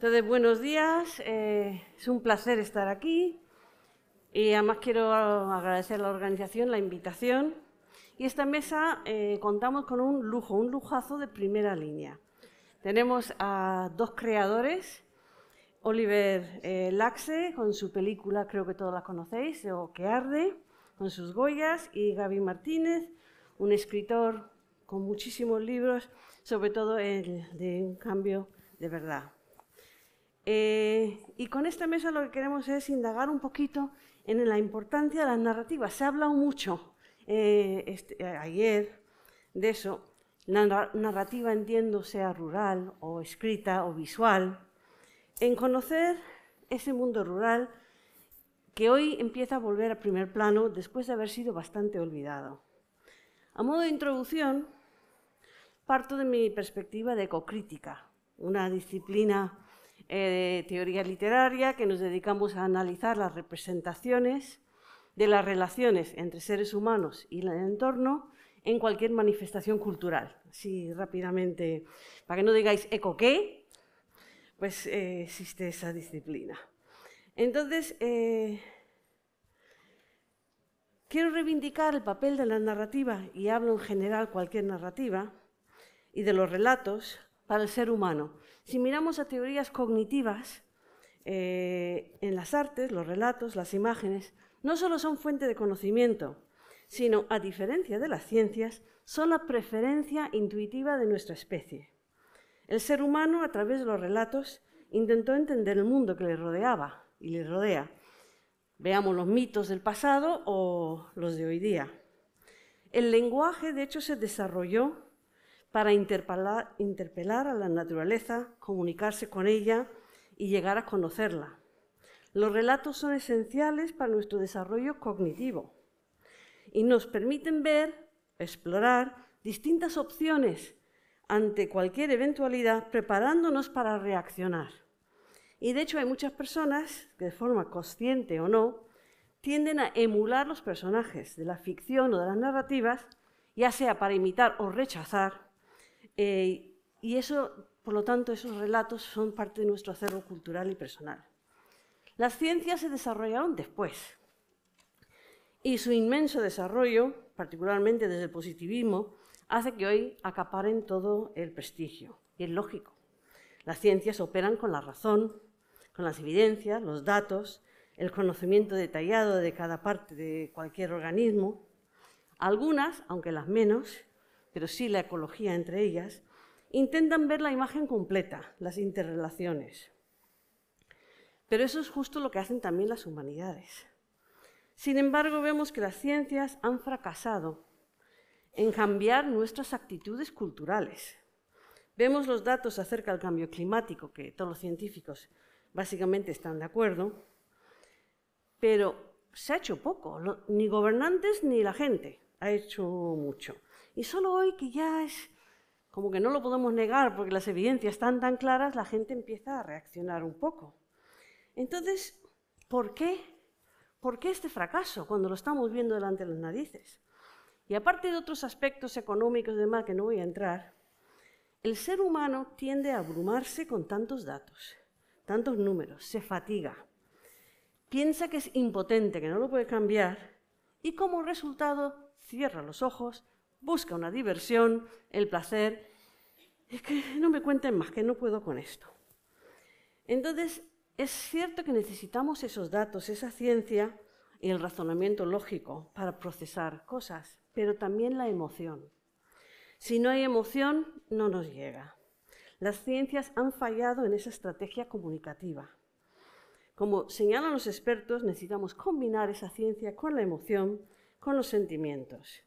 Entonces, buenos días. Eh, es un placer estar aquí. Y además quiero agradecer a la organización la invitación. Y esta mesa eh, contamos con un lujo, un lujazo de primera línea. Tenemos a dos creadores, Oliver eh, Laxe, con su película, creo que todos la conocéis, o Que Arde, con sus Goyas, y Gaby Martínez, un escritor con muchísimos libros, sobre todo el de un cambio de verdad. Eh, y con esta mesa lo que queremos es indagar un poquito en la importancia de las narrativas. Se ha hablado mucho eh, este, eh, ayer de eso. La narrativa, entiendo, sea rural o escrita o visual. En conocer ese mundo rural que hoy empieza a volver a primer plano después de haber sido bastante olvidado. A modo de introducción, parto de mi perspectiva de ecocrítica, una disciplina eh, teoría literaria que nos dedicamos a analizar las representaciones de las relaciones entre seres humanos y el entorno en cualquier manifestación cultural. Así rápidamente, para que no digáis eco qué, pues eh, existe esa disciplina. Entonces, eh, quiero reivindicar el papel de la narrativa, y hablo en general cualquier narrativa, y de los relatos para el ser humano, si miramos a teorías cognitivas, eh, en las artes, los relatos, las imágenes, no solo son fuente de conocimiento, sino, a diferencia de las ciencias, son la preferencia intuitiva de nuestra especie. El ser humano, a través de los relatos, intentó entender el mundo que le rodeaba y le rodea, veamos los mitos del pasado o los de hoy día. El lenguaje, de hecho, se desarrolló para interpelar, a la naturaleza, comunicarse con ella y llegar a conocerla. Los relatos son esenciales para nuestro desarrollo cognitivo y nos permiten ver, explorar distintas opciones ante cualquier eventualidad, preparándonos para reaccionar. Y de hecho hay muchas personas que de forma consciente o no, tienden a emular los personajes de la ficción o de las narrativas, ya sea para imitar o rechazar, eh, y eso, por lo tanto, esos relatos son parte de nuestro acervo cultural y personal. Las ciencias se desarrollaron después. Y su inmenso desarrollo, particularmente desde el positivismo, hace que hoy acaparen todo el prestigio. Y es lógico. Las ciencias operan con la razón, con las evidencias, los datos, el conocimiento detallado de cada parte de cualquier organismo. Algunas, aunque las menos, pero sí la ecología entre ellas, intentan ver la imagen completa, las interrelaciones. Pero eso es justo lo que hacen también las humanidades. Sin embargo, vemos que las ciencias han fracasado en cambiar nuestras actitudes culturales. Vemos los datos acerca del cambio climático, que todos los científicos básicamente están de acuerdo, pero se ha hecho poco. Ni gobernantes ni la gente ha hecho mucho. Y solo hoy que ya es como que no lo podemos negar porque las evidencias están tan claras, la gente empieza a reaccionar un poco. Entonces, ¿por qué? ¿Por qué este fracaso cuando lo estamos viendo delante de las narices? Y aparte de otros aspectos económicos y demás que no voy a entrar, el ser humano tiende a abrumarse con tantos datos, tantos números, se fatiga, piensa que es impotente, que no lo puede cambiar y como resultado cierra los ojos, busca una diversión, el placer. Es que no me cuenten más, que no puedo con esto. Entonces, es cierto que necesitamos esos datos, esa ciencia y el razonamiento lógico para procesar cosas, pero también la emoción. Si no hay emoción, no nos llega. Las ciencias han fallado en esa estrategia comunicativa. Como señalan los expertos, necesitamos combinar esa ciencia con la emoción, con los sentimientos.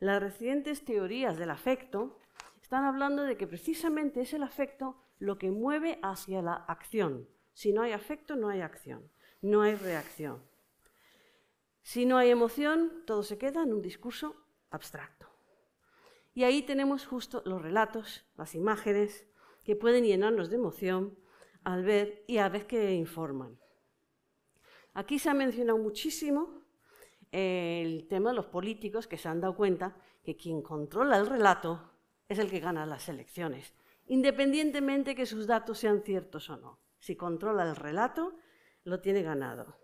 Las recientes teorías del afecto están hablando de que precisamente es el afecto lo que mueve hacia la acción. Si no hay afecto, no hay acción, no hay reacción. Si no hay emoción, todo se queda en un discurso abstracto. Y ahí tenemos justo los relatos, las imágenes, que pueden llenarnos de emoción al ver y a vez que informan. Aquí se ha mencionado muchísimo el tema de los políticos que se han dado cuenta que quien controla el relato es el que gana las elecciones, independientemente que sus datos sean ciertos o no. Si controla el relato, lo tiene ganado.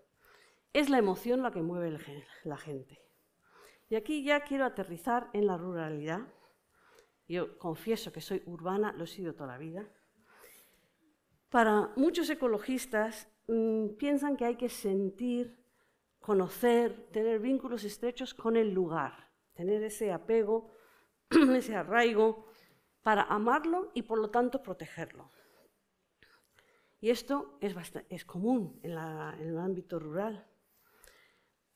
Es la emoción la que mueve la gente. Y aquí ya quiero aterrizar en la ruralidad. Yo confieso que soy urbana, lo he sido toda la vida. Para muchos ecologistas mm, piensan que hay que sentir conocer, tener vínculos estrechos con el lugar, tener ese apego, ese arraigo para amarlo y por lo tanto protegerlo. Y esto es, común en, en el ámbito rural.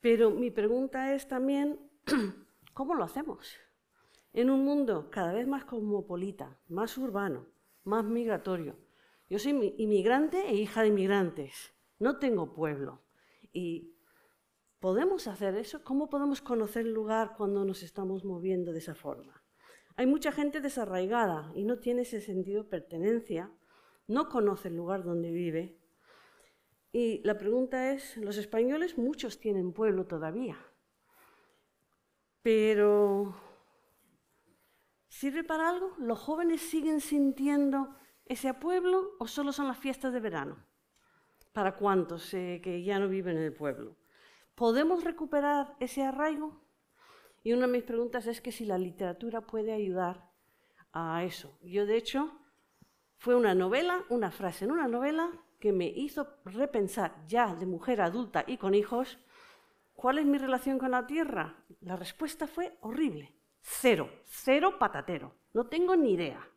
Pero mi pregunta es también, ¿cómo lo hacemos? En un mundo cada vez más cosmopolita, más urbano, más migratorio. Yo soy inmigrante e hija de inmigrantes. No tengo pueblo. Y ¿Podemos hacer eso? ¿Cómo podemos conocer el lugar cuando nos estamos moviendo de esa forma? Hay mucha gente desarraigada y no tiene ese sentido de pertenencia, no conoce el lugar donde vive. Y la pregunta es, los españoles muchos tienen pueblo todavía, pero ¿sirve para algo? ¿Los jóvenes siguen sintiendo ese pueblo o solo son las fiestas de verano? ¿Para cuántos eh, que ya no viven en el pueblo? ¿Podemos recuperar ese arraigo? Y una de mis preguntas es que si la literatura puede ayudar a eso. Yo, de hecho, fue una novela, una frase en una novela que me hizo repensar ya de mujer adulta y con hijos, ¿cuál es mi relación con la tierra? La respuesta fue horrible. Cero, cero patatero. No tengo ni idea.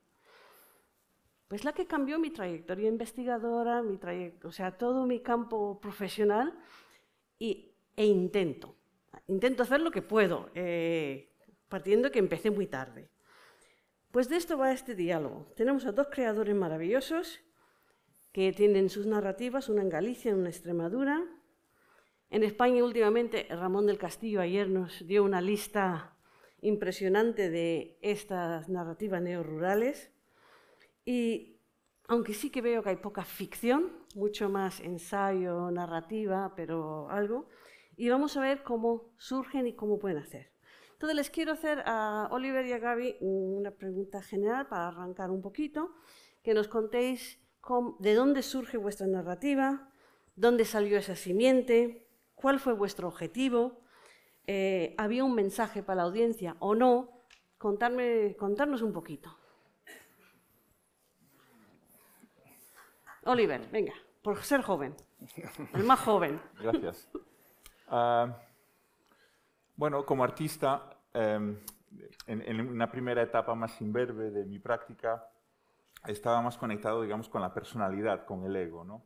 Pues la que cambió mi trayectoria investigadora, mi o sea, todo mi campo profesional. Y e intento. Intento hacer lo que puedo, eh, partiendo que empecé muy tarde. Pues de esto va este diálogo. Tenemos a dos creadores maravillosos que tienen sus narrativas, una en Galicia, una en Extremadura. En España últimamente Ramón del Castillo ayer nos dio una lista impresionante de estas narrativas neorurales. Y aunque sí que veo que hay poca ficción, mucho más ensayo, narrativa, pero algo, y vamos a ver cómo surgen y cómo pueden hacer. Entonces les quiero hacer a Oliver y a Gaby una pregunta general para arrancar un poquito, que nos contéis de dónde surge vuestra narrativa, dónde salió esa simiente, cuál fue vuestro objetivo, eh, había un mensaje para la audiencia o no, Contarme, contarnos un poquito. Oliver, venga, por ser joven, el más joven. Gracias. Ah, bueno, como artista, em, en, una primera etapa más imberbe de mi práctica, estaba más conectado, digamos, con la personalidad, con el ego, ¿no?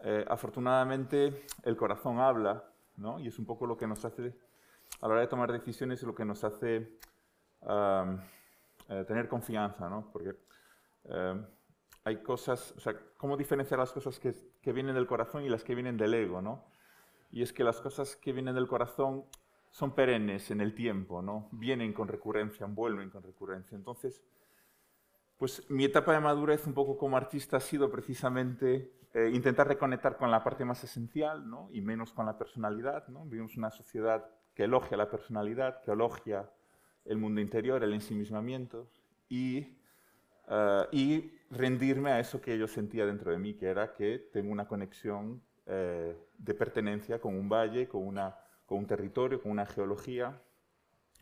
Eh, afortunadamente, el corazón habla, ¿no? Y es un poco lo que nos hace, a la hora de tomar decisiones, lo que nos hace eh, tener confianza, ¿no? Porque em, hay cosas, o sea, ¿cómo diferenciar las cosas que, que, vienen del corazón y las que vienen del ego, ¿no? y es que las cosas que vienen del corazón son perennes en el tiempo, ¿no? Vienen con recurrencia, vuelven con recurrencia. Entonces, pues mi etapa de madurez un poco como artista ha sido precisamente eh, intentar reconectar con la parte más esencial ¿no? y menos con la personalidad. ¿no? Vivimos una sociedad que elogia la personalidad, que elogia el mundo interior, el ensimismamiento y, eh, y rendirme a eso que yo sentía dentro de mí, que era que tengo una conexión eh, de pertenencia con un valle, con, una, con un territorio, con una geología.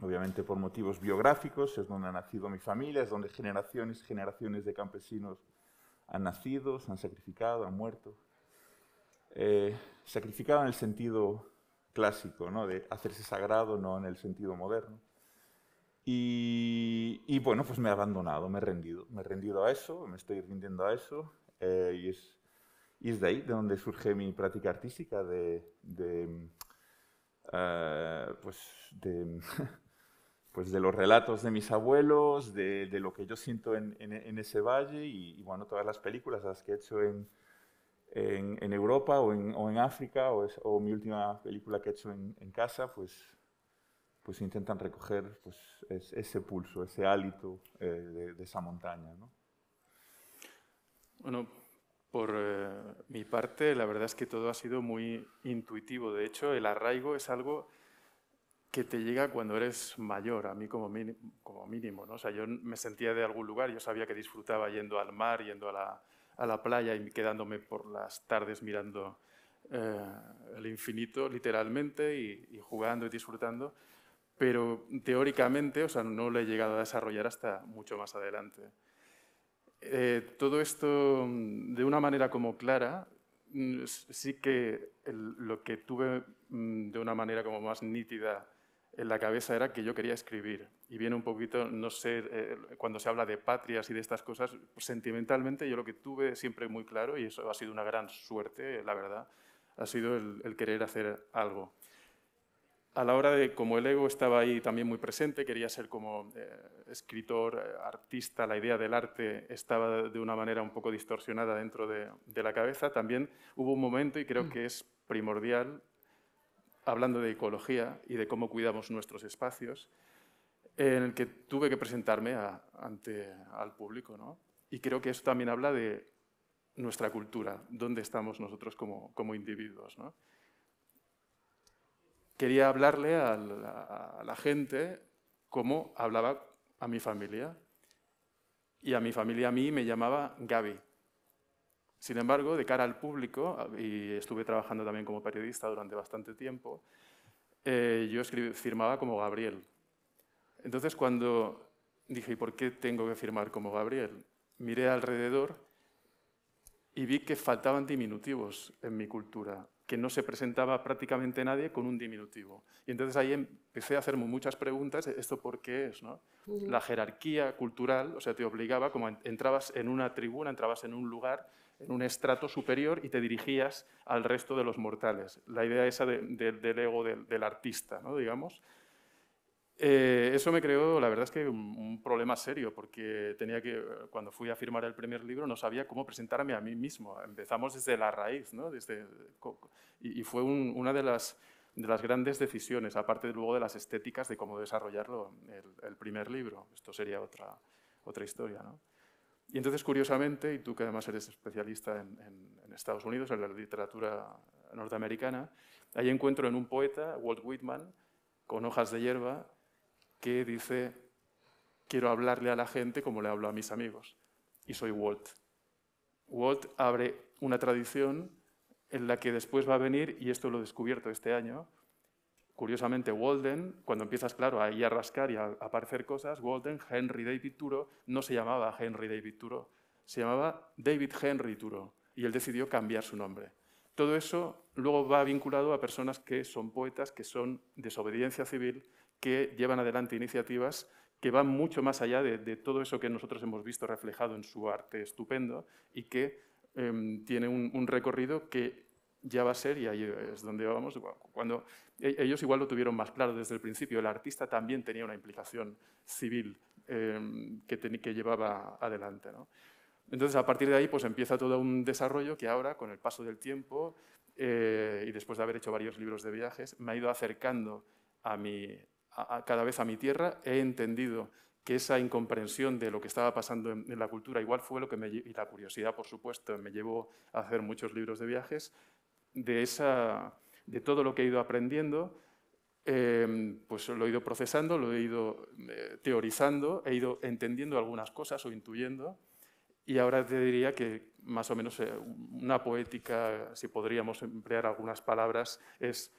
Obviamente por motivos biográficos, es donde ha nacido mi familia, es donde generaciones y generaciones de campesinos han nacido, se han sacrificado, han muerto. Eh, sacrificado en el sentido clásico, ¿no? de hacerse sagrado, no en el sentido moderno. Y, y, bueno, pues me he abandonado, me he rendido, me he rendido a eso, me estoy rindiendo a eso, eh, y es y es de ahí de donde surge mi práctica artística de, eh, pues pues de los relatos de mis abuelos, de, lo que yo siento en, ese valle y, bueno, todas las películas que he hecho en, en Europa o, o en, África o, mi última película que he hecho en, casa, pues, pues intentan recoger pues, ese pulso, ese hálito eh, de, esa montaña. ¿no? Bueno, por eh, mi parte, la verdad es que todo ha sido muy intuitivo. De hecho, el arraigo es algo que te llega cuando eres mayor, a mí como, mínimo. ¿no? O sea, yo me sentía de algún lugar, yo sabía que disfrutaba yendo al mar, yendo a la, playa y quedándome por las tardes mirando eh, el infinito, literalmente, y, y, jugando y disfrutando, pero teóricamente, o sea, no lo he llegado a desarrollar hasta mucho más adelante. Eh, todo esto mm, de una manera como clara, mm, sí que lo que tuve mm, de una manera como más nítida en la cabeza era que yo quería escribir. Y viene un poquito, no sé, eh, cuando se habla de patrias y de estas cosas, sentimentalmente yo lo que tuve siempre muy claro, y eso ha sido una gran suerte, la verdad, ha sido el querer hacer algo a la hora de, como el ego estaba ahí también muy presente, quería ser como eh, escritor, eh, artista, la idea del arte estaba de una manera un poco distorsionada dentro de, la cabeza, también hubo un momento, y creo mm. que es primordial, hablando de ecología y de cómo cuidamos nuestros espacios, en el que tuve que presentarme ante, al público. Y creo que eso también habla de nuestra cultura, dónde estamos nosotros como, como individuos. ¿no? quería hablarle a la, gente como hablaba a mi familia. Y a mi familia a mí me llamaba Gaby. Sin embargo, de cara al público, y estuve trabajando también como periodista durante bastante tiempo, eh, yo firmaba como Gabriel. Entonces, cuando dije, ¿y por qué tengo que firmar como Gabriel? Miré alrededor y vi que faltaban diminutivos en mi cultura que no se presentaba prácticamente nadie con un diminutivo. Y entonces ahí empecé a hacerme muchas preguntas, ¿esto por qué es? La jerarquía cultural, o sea, te obligaba, como entrabas en una tribuna, entrabas en un lugar, en un estrato superior y te dirigías al resto de los mortales. La idea esa del ego del, del artista, ¿no? digamos. Eh, eso me creó, la verdad es que un, problema serio, porque tenía que, cuando fui a firmar el primer libro no sabía cómo presentarme a mí mismo. Empezamos desde la raíz, ¿no? desde, y, fue una de las, de las grandes decisiones, aparte luego de las estéticas de cómo desarrollarlo el, primer libro. Esto sería otra, otra historia. ¿no? Y entonces, curiosamente, y tú que además eres especialista en, en Estados Unidos, en la literatura norteamericana, ahí encuentro en un poeta, Walt Whitman, con hojas de hierba, que dice, quiero hablarle a la gente como le hablo a mis amigos. Y soy Walt. Walt abre una tradición en la que después va a venir, y esto lo he descubierto este año, curiosamente Walden, cuando empiezas, claro, a ir a rascar y a aparecer cosas, Walden, Henry David Turo, no se llamaba Henry David Turo, se llamaba David Henry Turo, y él decidió cambiar su nombre. Todo eso luego va vinculado a personas que son poetas, que son desobediencia civil, que llevan adelante iniciativas que van mucho más allá de, todo eso que nosotros hemos visto reflejado en su arte estupendo y que em, tiene un, recorrido que ya va a ser, y ahí es donde vamos, cuando e-, ellos igual lo tuvieron más claro desde el principio, el artista también tenía una implicación civil em, que, tenía que, llevaba adelante. ¿no? Entonces, a partir de ahí, pues empieza todo un desarrollo que ahora, con el paso del tiempo, eh, y después de haber hecho varios libros de viajes, me ha ido acercando a mi, cada vez a mi tierra, he entendido que esa incomprensión de lo que estaba pasando en, la cultura igual fue lo que me y la curiosidad, por supuesto, me llevó a hacer muchos libros de viajes, de, esa, de todo lo que he ido aprendiendo, em, pues lo he ido procesando, lo he ido eh, teorizando, he ido entendiendo algunas cosas o intuyendo, y ahora te diría que más o menos eh, una poética, si podríamos emplear algunas palabras, es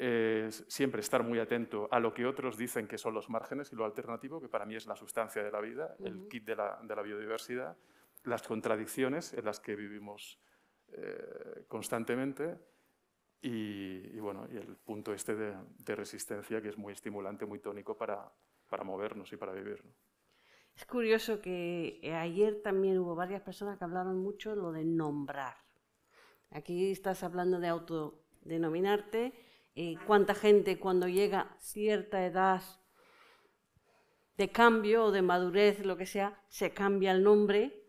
es siempre estar muy atento a lo que otros dicen que son los márgenes y lo alternativo, que para mí es la sustancia de la vida, el kit de la, biodiversidad, las contradicciones en las que vivimos eh, constantemente y, bueno, el punto este de, resistencia que es muy estimulante, muy tónico para, movernos y para vivir. Es curioso que eh, ayer también hubo varias personas que hablaron mucho lo de nombrar. Aquí estás hablando de autodenominarte, eh, cuánta gente cuando llega cierta edad de cambio o de madurez, lo que sea, se cambia el nombre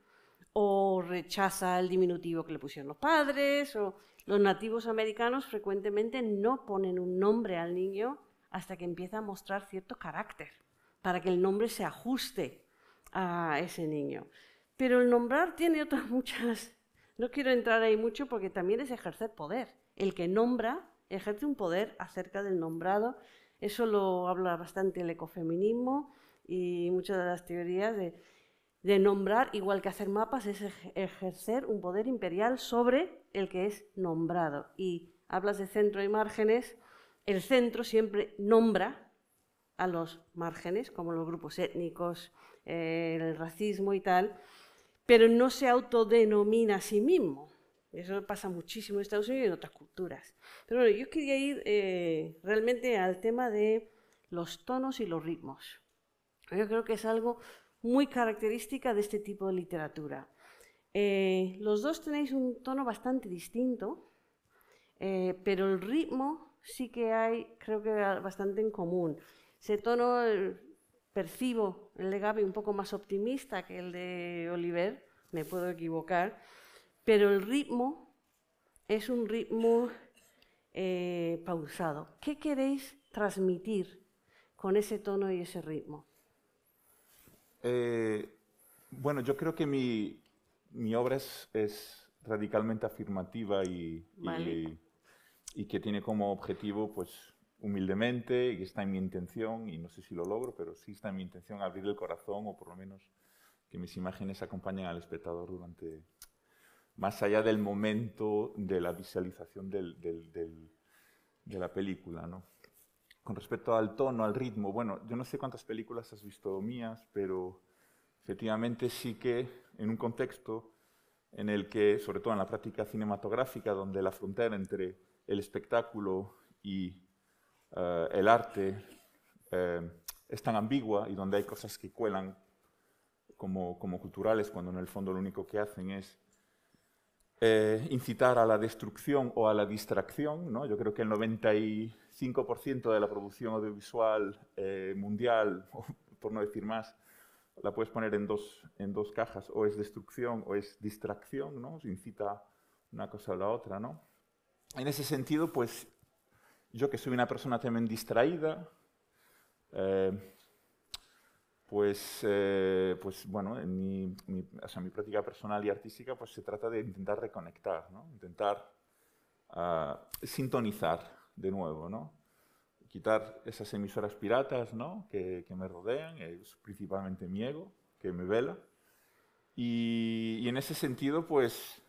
o rechaza el diminutivo que le pusieron los padres. O los nativos americanos frecuentemente no ponen un nombre al niño hasta que empieza a mostrar cierto carácter, para que el nombre se ajuste a ese niño. Pero el nombrar tiene otras muchas, no quiero entrar ahí mucho porque también es ejercer poder. El que nombra ejerce un poder acerca del nombrado. Eso lo habla bastante el ecofeminismo y muchas de las teorías de, nombrar, igual que hacer mapas, es ejercer un poder imperial sobre el que es nombrado. Y hablas de centro y márgenes, el centro siempre nombra a los márgenes, como los grupos étnicos, eh, el racismo y tal, pero no se autodenomina a sí mismo. Eso pasa muchísimo en Estados Unidos y en otras culturas. Pero bueno, yo quería ir eh, realmente al tema de los tonos y los ritmos. Yo creo que es algo muy característica de este tipo de literatura. Eh, los dos tenéis un tono bastante distinto, eh, pero el ritmo sí que hay, creo que bastante en común. Ese tono percibo el de Gaby un poco más optimista que el de Oliver, me puedo equivocar, pero el ritmo es un ritmo eh, pausado. ¿Qué queréis transmitir con ese tono y ese ritmo? Eh, bueno, yo creo que mi, obra es, radicalmente afirmativa y, y, que tiene como objetivo, pues humildemente, y está en mi intención, y no sé si lo logro, pero sí está en mi intención abrir el corazón o por lo menos que mis imágenes acompañen al espectador durante, más allá del momento de la visualización de la película. ¿no? Con respecto al tono, al ritmo, bueno, yo no sé cuántas películas has visto mías, pero efectivamente sí que en un contexto en el que, sobre todo en la práctica cinematográfica, donde la frontera entre el espectáculo y eh, el arte eh, es tan ambigua y donde hay cosas que cuelan como culturales, cuando en el fondo lo único que hacen es eh, incitar a la destrucción o a la distracción. ¿no? Yo creo que el 95% de la producción audiovisual eh, mundial, por no decir más, la puedes poner en dos, en dos cajas, o es destrucción o es distracción, ¿no? incita una cosa a la otra, ¿no? En ese sentido, pues yo que soy una persona también distraída, eh, pues, eh, pues bueno, en mi, práctica personal y artística pues se trata de intentar reconectar, ¿no? intentar ah, sintonizar de nuevo, ¿no? quitar esas emisoras piratas ¿no? que, me rodean, eh, es principalmente mi ego, que me vela. Y, y, en ese sentido, pues,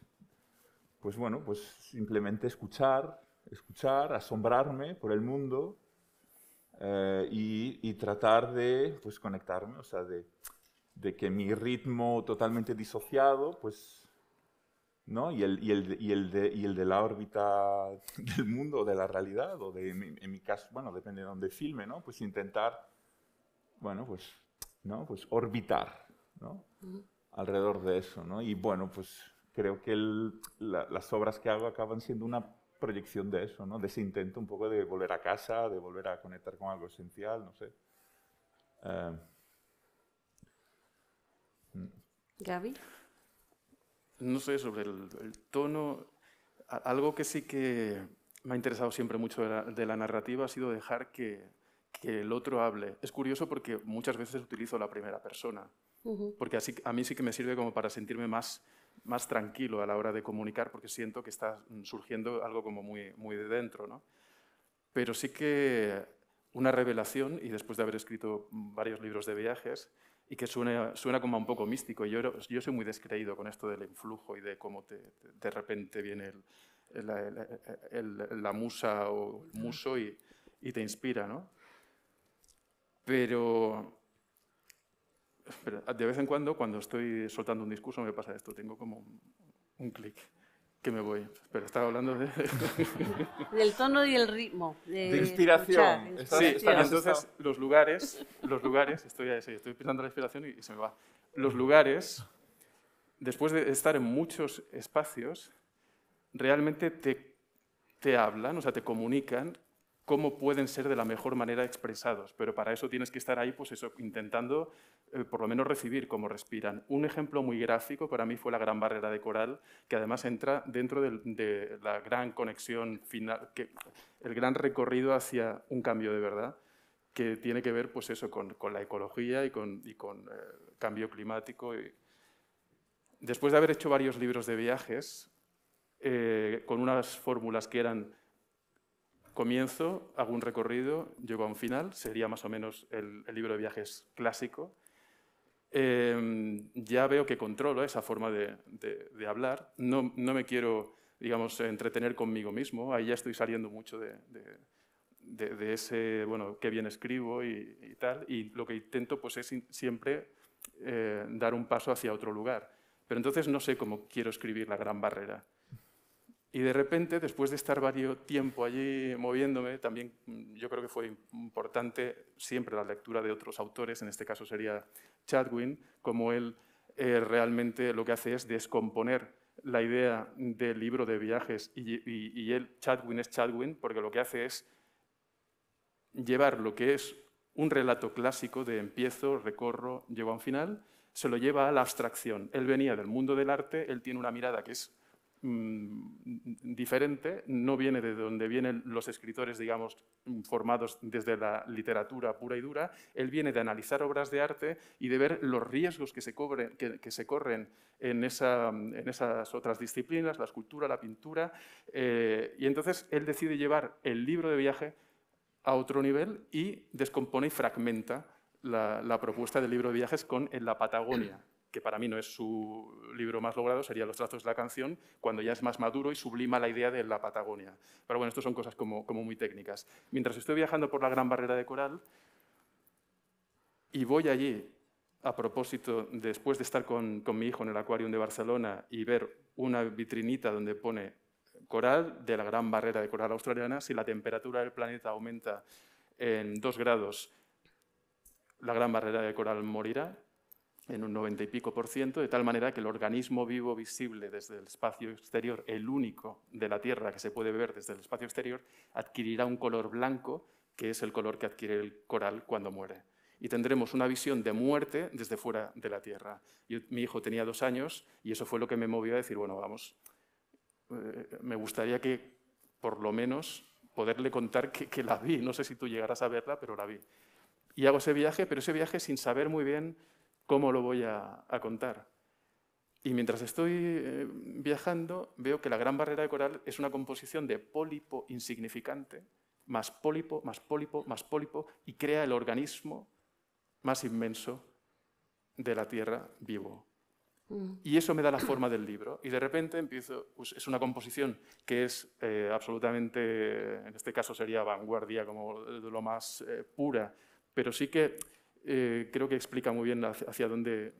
pues bueno, pues simplemente escuchar, escuchar, asombrarme por el mundo, eh, y, tratar de pues, conectarme, o sea, de, de que mi ritmo totalmente disociado, pues, ¿no? Y el, y el, y el, de, y el de, la órbita del mundo, de la realidad, o de, en mi caso, bueno, depende de dónde filme, ¿no? Pues intentar, bueno, pues, ¿no? Pues orbitar, ¿no? Alrededor de eso, ¿no? Y bueno, pues creo que las obras que hago acaban siendo una proyección de eso, ¿no? de ese intento un poco de volver a casa, de volver a conectar con algo esencial, no sé. Eh, Gaby. No sé, sobre el, tono, algo que sí que me ha interesado siempre mucho de la, narrativa ha sido dejar que, el otro hable. Es curioso porque muchas veces utilizo la primera persona, porque así, a mí sí que me sirve como para sentirme más más tranquilo a la hora de comunicar porque siento que está surgiendo algo como muy, muy de dentro. Pero sí que una revelación, y después de haber escrito varios libros de viajes, y que suena, suena como un poco místico. Yo, yo soy muy descreído con esto del influjo y de cómo te, de repente viene la musa o el muso y, te inspira. ¿no? Pero Ah, de vez en cuando, cuando estoy soltando un discurso, me pasa esto. Tengo como un, clic que me voy. Pero estaba hablando de... Del tono y el ritmo. De, inspiración. sí, entonces los lugares, los lugares, estoy, estoy pensando la inspiración y, y se me va. Los lugares, después de estar en muchos espacios, realmente te, te hablan, o sea, te comunican cómo pueden ser de la mejor manera expresados, pero para eso tienes que estar ahí, pues eso, intentando eh, por lo menos recibir cómo respiran. Un ejemplo muy gráfico para mí fue la gran barrera de coral, que además entra dentro de, la gran conexión final, que, el gran recorrido hacia un cambio de verdad, que tiene que ver, pues eso, con, la ecología y con, y eh, cambio climático. Después de haber hecho varios libros de viajes, eh, con unas fórmulas que eran comienzo, hago un recorrido, llego a un final, sería más o menos el, libro de viajes clásico. Em, ya veo que controlo esa forma de, hablar, no, me quiero, digamos, entretener conmigo mismo, ahí ya estoy saliendo mucho de, ese, bueno, qué bien escribo y, tal, y lo que intento pues es siempre eh, dar un paso hacia otro lugar. Pero entonces no sé cómo quiero escribir la gran barrera. Y de repente, después de estar varios tiempo allí moviéndome, también mm, yo creo que fue importante siempre la lectura de otros autores, en este caso sería Chadwin, como él eh, realmente lo que hace es descomponer la idea del libro de viajes y, y él, Chadwin es Chadwin, porque lo que hace es llevar lo que es un relato clásico de empiezo, recorro, lleva a un final, se lo lleva a la abstracción. Él venía del mundo del arte, él tiene una mirada que es Mm, diferente, no viene de donde vienen los escritores, digamos, formados desde la literatura pura y dura, él viene de analizar obras de arte y de ver los riesgos que se, corren en, esas otras disciplinas, la escultura, la pintura, eh, y entonces él decide llevar el libro de viaje a otro nivel y descompone y fragmenta la, propuesta del libro de viajes con en la Patagonia, que para mí no es su libro más logrado, sería Los trazos de la canción, cuando ya es más maduro y sublima la idea de la Patagonia. Pero bueno, esto son cosas como, muy técnicas. Mientras estoy viajando por la Gran Barrera de Coral y voy allí, a propósito, después de estar con, mi hijo en el acuario de Barcelona y ver una vitrinita donde pone coral de la Gran Barrera de Coral australiana, si la temperatura del planeta aumenta en dos grados, la Gran Barrera de Coral morirá en un 90 y pico por ciento, de tal manera que el organismo vivo visible desde el espacio exterior, el único de la Tierra que se puede ver desde el espacio exterior, adquirirá un color blanco, que es el color que adquiere el coral cuando muere. Y tendremos una visión de muerte desde fuera de la Tierra. y mi hijo tenía dos años y eso fue lo que me movió a decir, bueno, vamos, eh, me gustaría que por lo menos poderle contar que la vi. No sé si tú llegarás a verla, pero la vi. Y hago ese viaje, pero ese viaje sin saber muy bien ¿Cómo lo voy a, contar? Y mientras estoy eh, viajando, veo que la gran barrera de coral es una composición de pólipo insignificante, más pólipo, más pólipo, más pólipo, y crea el organismo más inmenso de la Tierra vivo. Mm. Y eso me da la forma del libro. Y de repente empiezo, pues, es una composición que es eh, absolutamente, en este caso sería vanguardia, como lo más eh, pura, pero sí que eh, creo que explica muy bien hacia dónde,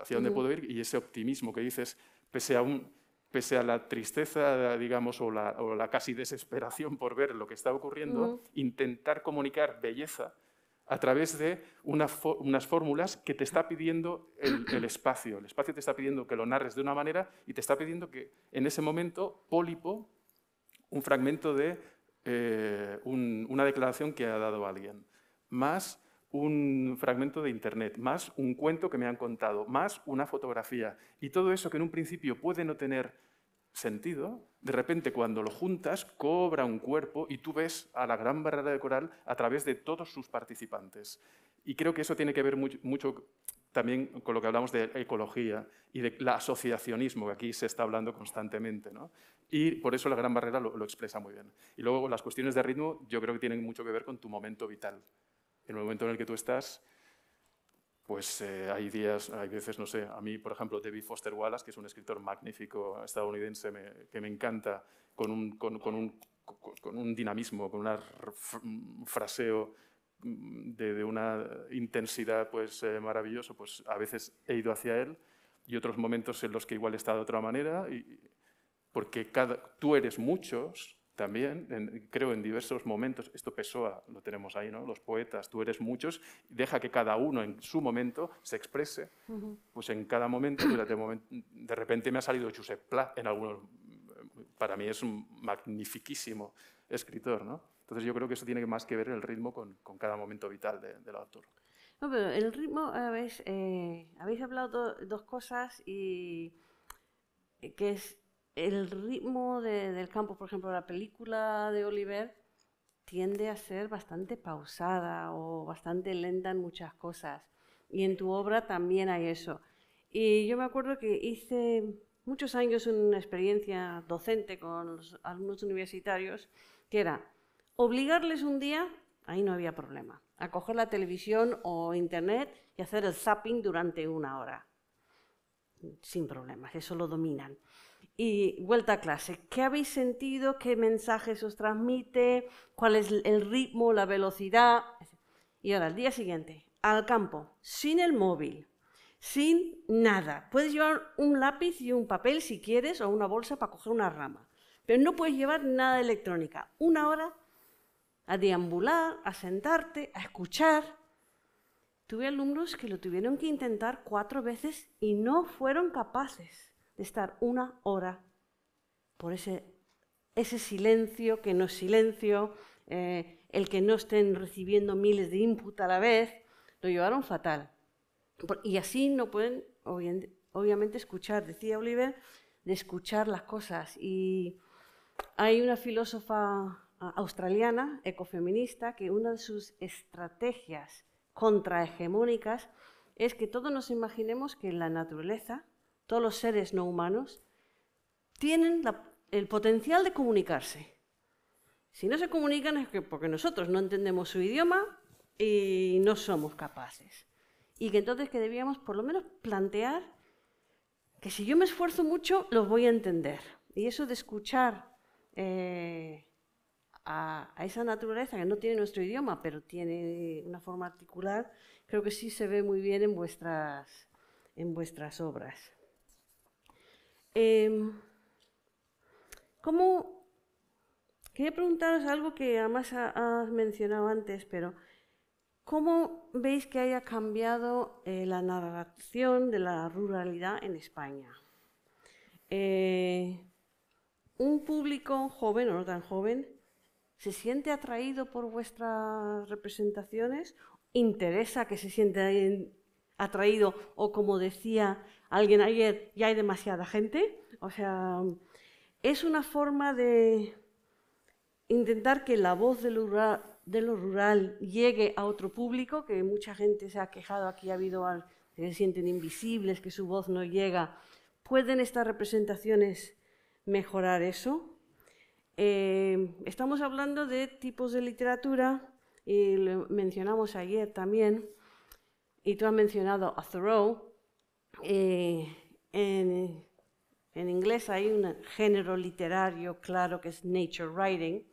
hacia dónde puedo ir y ese optimismo que dices, pese a, un, pese a la tristeza, digamos, o la, o la, casi desesperación por ver lo que está ocurriendo, intentar comunicar belleza a través de unas fórmulas que te está pidiendo el, espacio. El espacio te está pidiendo que lo narres de una manera y te está pidiendo que en ese momento pólipo un fragmento de eh, una declaración que ha dado alguien, más un fragmento de internet, más un cuento que me han contado, más una fotografía. Y todo eso que en un principio puede no tener sentido, de repente cuando lo juntas cobra un cuerpo y tú ves a la gran barrera de coral a través de todos sus participantes. Y creo que eso tiene que ver mucho, también con lo que hablamos de ecología y de del asociacionismo, que aquí se está hablando constantemente. Y por eso la gran barrera lo expresa muy bien. Y luego las cuestiones de ritmo yo creo que tienen mucho que ver con tu momento vital en el momento en el que tú estás, pues eh, hay días, hay veces, no sé, a mí, por ejemplo, David Foster Wallace, que es un escritor magnífico estadounidense que me encanta, con un, dinamismo, con un fraseo mm, de, una intensidad pues, eh, maravilloso, pues a veces he ido hacia él y otros momentos en los que igual he estado de otra manera, porque cada, tú eres muchos también, creo en diversos momentos, esto Pessoa lo tenemos ahí, ¿no? los poetas, tú eres muchos, deja que cada uno en su momento se exprese, pues en cada momento, de, repente me ha salido Josep Pla en algunos, para mí es un magnifiquísimo escritor, ¿no? Entonces yo creo que eso tiene más que ver el ritmo con, con cada momento vital del autor. No, pero el ritmo, habéis, eh, habéis hablado dos cosas y eh, que es el ritmo del campo, por ejemplo, la película de Oliver tiende a ser bastante pausada o bastante lenta en muchas cosas. Y en tu obra también hay eso. Y yo me acuerdo que hice muchos años una experiencia docente con los alumnos universitarios, que era obligarles un día, ahí no había problema, a coger la televisión o internet y hacer el zapping durante una hora. Sin problemas, eso lo dominan y vuelta a clase. ¿Qué habéis sentido? ¿Qué mensajes os transmite? ¿Cuál es el ritmo, la velocidad? Y ahora, al día siguiente, al campo, sin el móvil, sin nada. Puedes llevar un lápiz y un papel si quieres o una bolsa para coger una rama, pero no puedes llevar nada de electrónica. Una hora a deambular, a sentarte, a escuchar. Tuve alumnos que lo tuvieron que intentar cuatro veces y no fueron capaces de estar una hora por ese, ese silencio que no es silencio, eh, el que no estén recibiendo miles de input a la vez, lo llevaron fatal. Y así no pueden, obviamente, escuchar, decía Oliver, de escuchar las cosas. Y hay una filósofa australiana, ecofeminista, que una de sus estrategias contrahegemónicas es que todos nos imaginemos que la naturaleza todos los seres no humanos, tienen el potencial de comunicarse. Si no se comunican es porque nosotros no entendemos su idioma y no somos capaces. Y que entonces que debíamos por lo menos plantear que si yo me esfuerzo mucho los voy a entender. Y eso de escuchar eh, a, esa naturaleza que no tiene nuestro idioma, pero tiene una forma articular, creo que sí se ve muy bien en vuestras obras. Em, ¿Cómo? Quería preguntaros algo que además has mencionado antes, pero ¿cómo veis que haya cambiado eh, la narración de la ruralidad en España? Eh, un público joven o no tan joven se siente atraído por vuestras representaciones, interesa que se siente atraído o como decía alguien ayer, ya hay demasiada gente. O sea, es una forma de intentar que la voz de lo, rural, llegue a otro público, que mucha gente se ha quejado aquí, ha habido que se sienten invisibles, que su voz no llega. ¿Pueden estas representaciones mejorar eso? Eh, estamos hablando de tipos de literatura, y lo mencionamos ayer también, y tú has mencionado a Thoreau. Eh, en, inglés hay un género literario claro que es nature writing,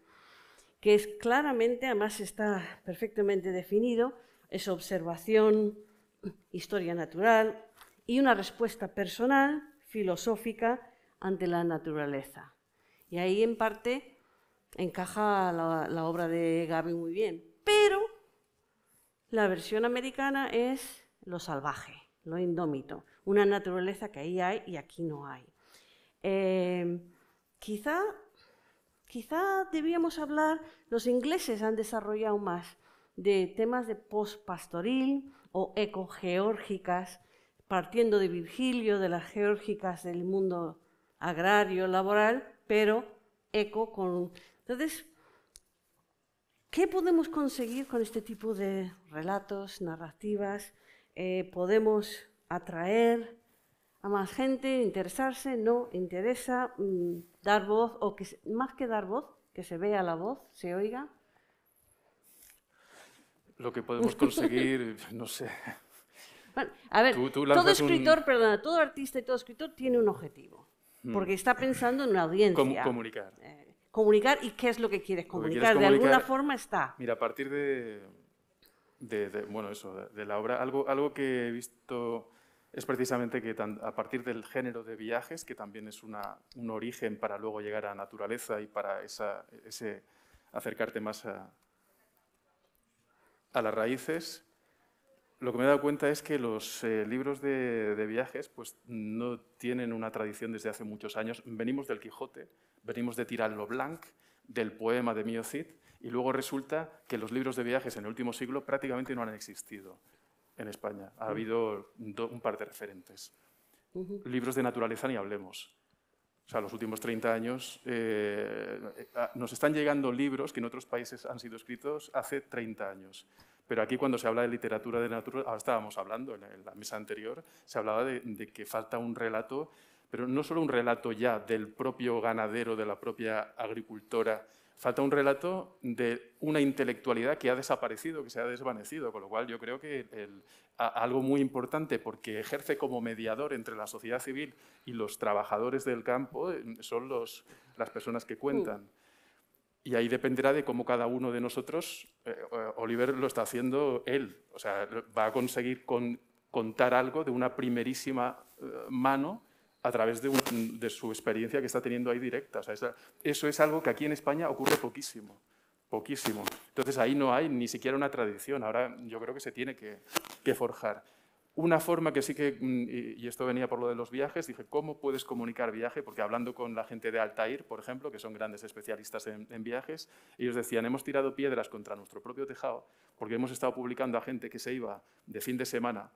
que es claramente, además está perfectamente definido, es observación, historia natural y una respuesta personal, filosófica, ante la naturaleza. Y ahí en parte encaja la, la obra de Gaby muy bien. Pero la versión americana es lo salvaje, lo indómito, una naturaleza que ahí hay y aquí no hay. Eh, quizá, quizá debíamos hablar, los ingleses han desarrollado más de temas de post-pastoril o eco ecogeórgicas, partiendo de Virgilio, de las geórgicas del mundo agrario, laboral, pero eco con... Entonces, ¿Qué podemos conseguir con este tipo de relatos, narrativas? Eh, ¿Podemos atraer a más gente, interesarse? ¿No interesa mm, dar voz? O que, más que dar voz, que se vea la voz, se oiga. Lo que podemos conseguir, no sé. a ver, todo escritor, perdona, todo artista y todo escritor tiene un objetivo, porque mm. está pensando en una audiencia. comunicar. Eh, comunicar y qué es lo que quieres comunicar. de alguna forma está. Mira, a partir de, bueno, eso, de, la obra, algo, que he visto es precisamente que a partir del género de viajes, que también es una, un origen para luego llegar a naturaleza y para ese acercarte más a, a las raíces, lo que me he dado cuenta es que los eh, libros de, de, viajes pues, no tienen una tradición desde hace muchos años. Venimos del Quijote, venimos de tirar lo blanc del poema de Miocid y luego resulta que los libros de viajes en el último siglo prácticamente no han existido en España. Ha mm. habido un par de referentes. Libros de naturaleza ni hablemos. O sea, los últimos 30 años eh, nos están llegando libros que en otros países han sido escritos hace 30 años. Pero aquí cuando se habla de literatura de naturaleza, ah, estábamos hablando en la mesa anterior, se hablaba de, de que falta un relato pero no solo un relato ya del propio ganadero, de la propia agricultora, falta un relato de una intelectualidad que ha desaparecido, que se ha desvanecido, con lo cual yo creo que algo muy importante, porque ejerce como mediador entre la sociedad civil y los trabajadores del campo, eh, son los, las personas que cuentan. Mm. Y ahí dependerá de cómo cada uno de nosotros, eh, Oliver lo está haciendo él, o sea, va a conseguir contar algo de una primerísima eh, mano a través de, su experiencia que está teniendo ahí directa. eso, es algo que aquí en España ocurre poquísimo, poquísimo. Entonces ahí no hay ni siquiera una tradición, ahora yo creo que se tiene que, forjar. Una forma que sí que, mm, y esto venía por lo de los viajes, dije, ¿cómo puedes comunicar viaje? Porque hablando con la gente de Altair, por ejemplo, que son grandes especialistas en, en viajes, ellos decían, hemos tirado piedras contra nuestro propio tejado porque hemos estado publicando a gente que se iba de fin de semana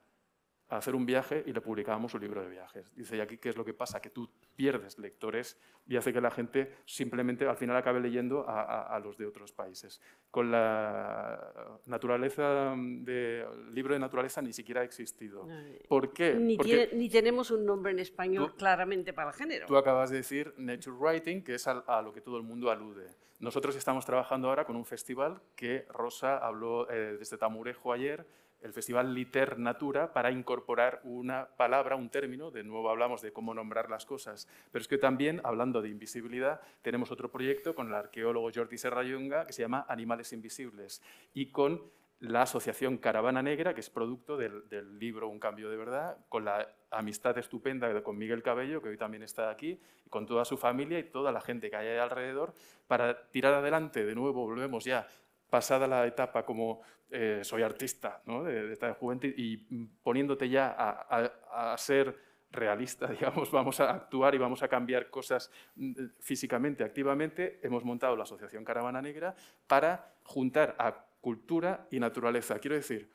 a hacer un viaje y le publicábamos un libro de viajes. Dice, ¿y aquí qué es lo que pasa? Que tú pierdes lectores y hace que la gente simplemente al final acabe leyendo a, los de otros países. Con la naturaleza de el libro de naturaleza ni siquiera ha existido. ¿Por qué? Ni, Porque ni tenemos un nombre en español claramente para el género. Tú acabas de decir nature writing, que es a, lo que todo el mundo alude. Nosotros estamos trabajando ahora con un festival que Rosa habló eh, desde Tamurejo ayer el Festival Liter Natura para incorporar una palabra, un término, de nuevo hablamos de cómo nombrar las cosas, pero es que también, hablando de invisibilidad, tenemos otro proyecto con el arqueólogo Jordi Serrayunga que se llama Animales Invisibles y con la asociación Caravana Negra, que es producto del, libro Un Cambio de Verdad, con la amistad estupenda con Miguel Cabello, que hoy también está aquí, y con toda su familia y toda la gente que hay alrededor, para tirar adelante, de nuevo volvemos ya pasada la etapa como eh, soy artista de, esta juventud y poniéndote ya a, a ser realista, digamos, vamos a actuar y vamos a cambiar cosas mm, eh, físicamente, activamente, hemos montado la Asociación Caravana Negra para juntar a cultura y naturaleza. Quiero decir,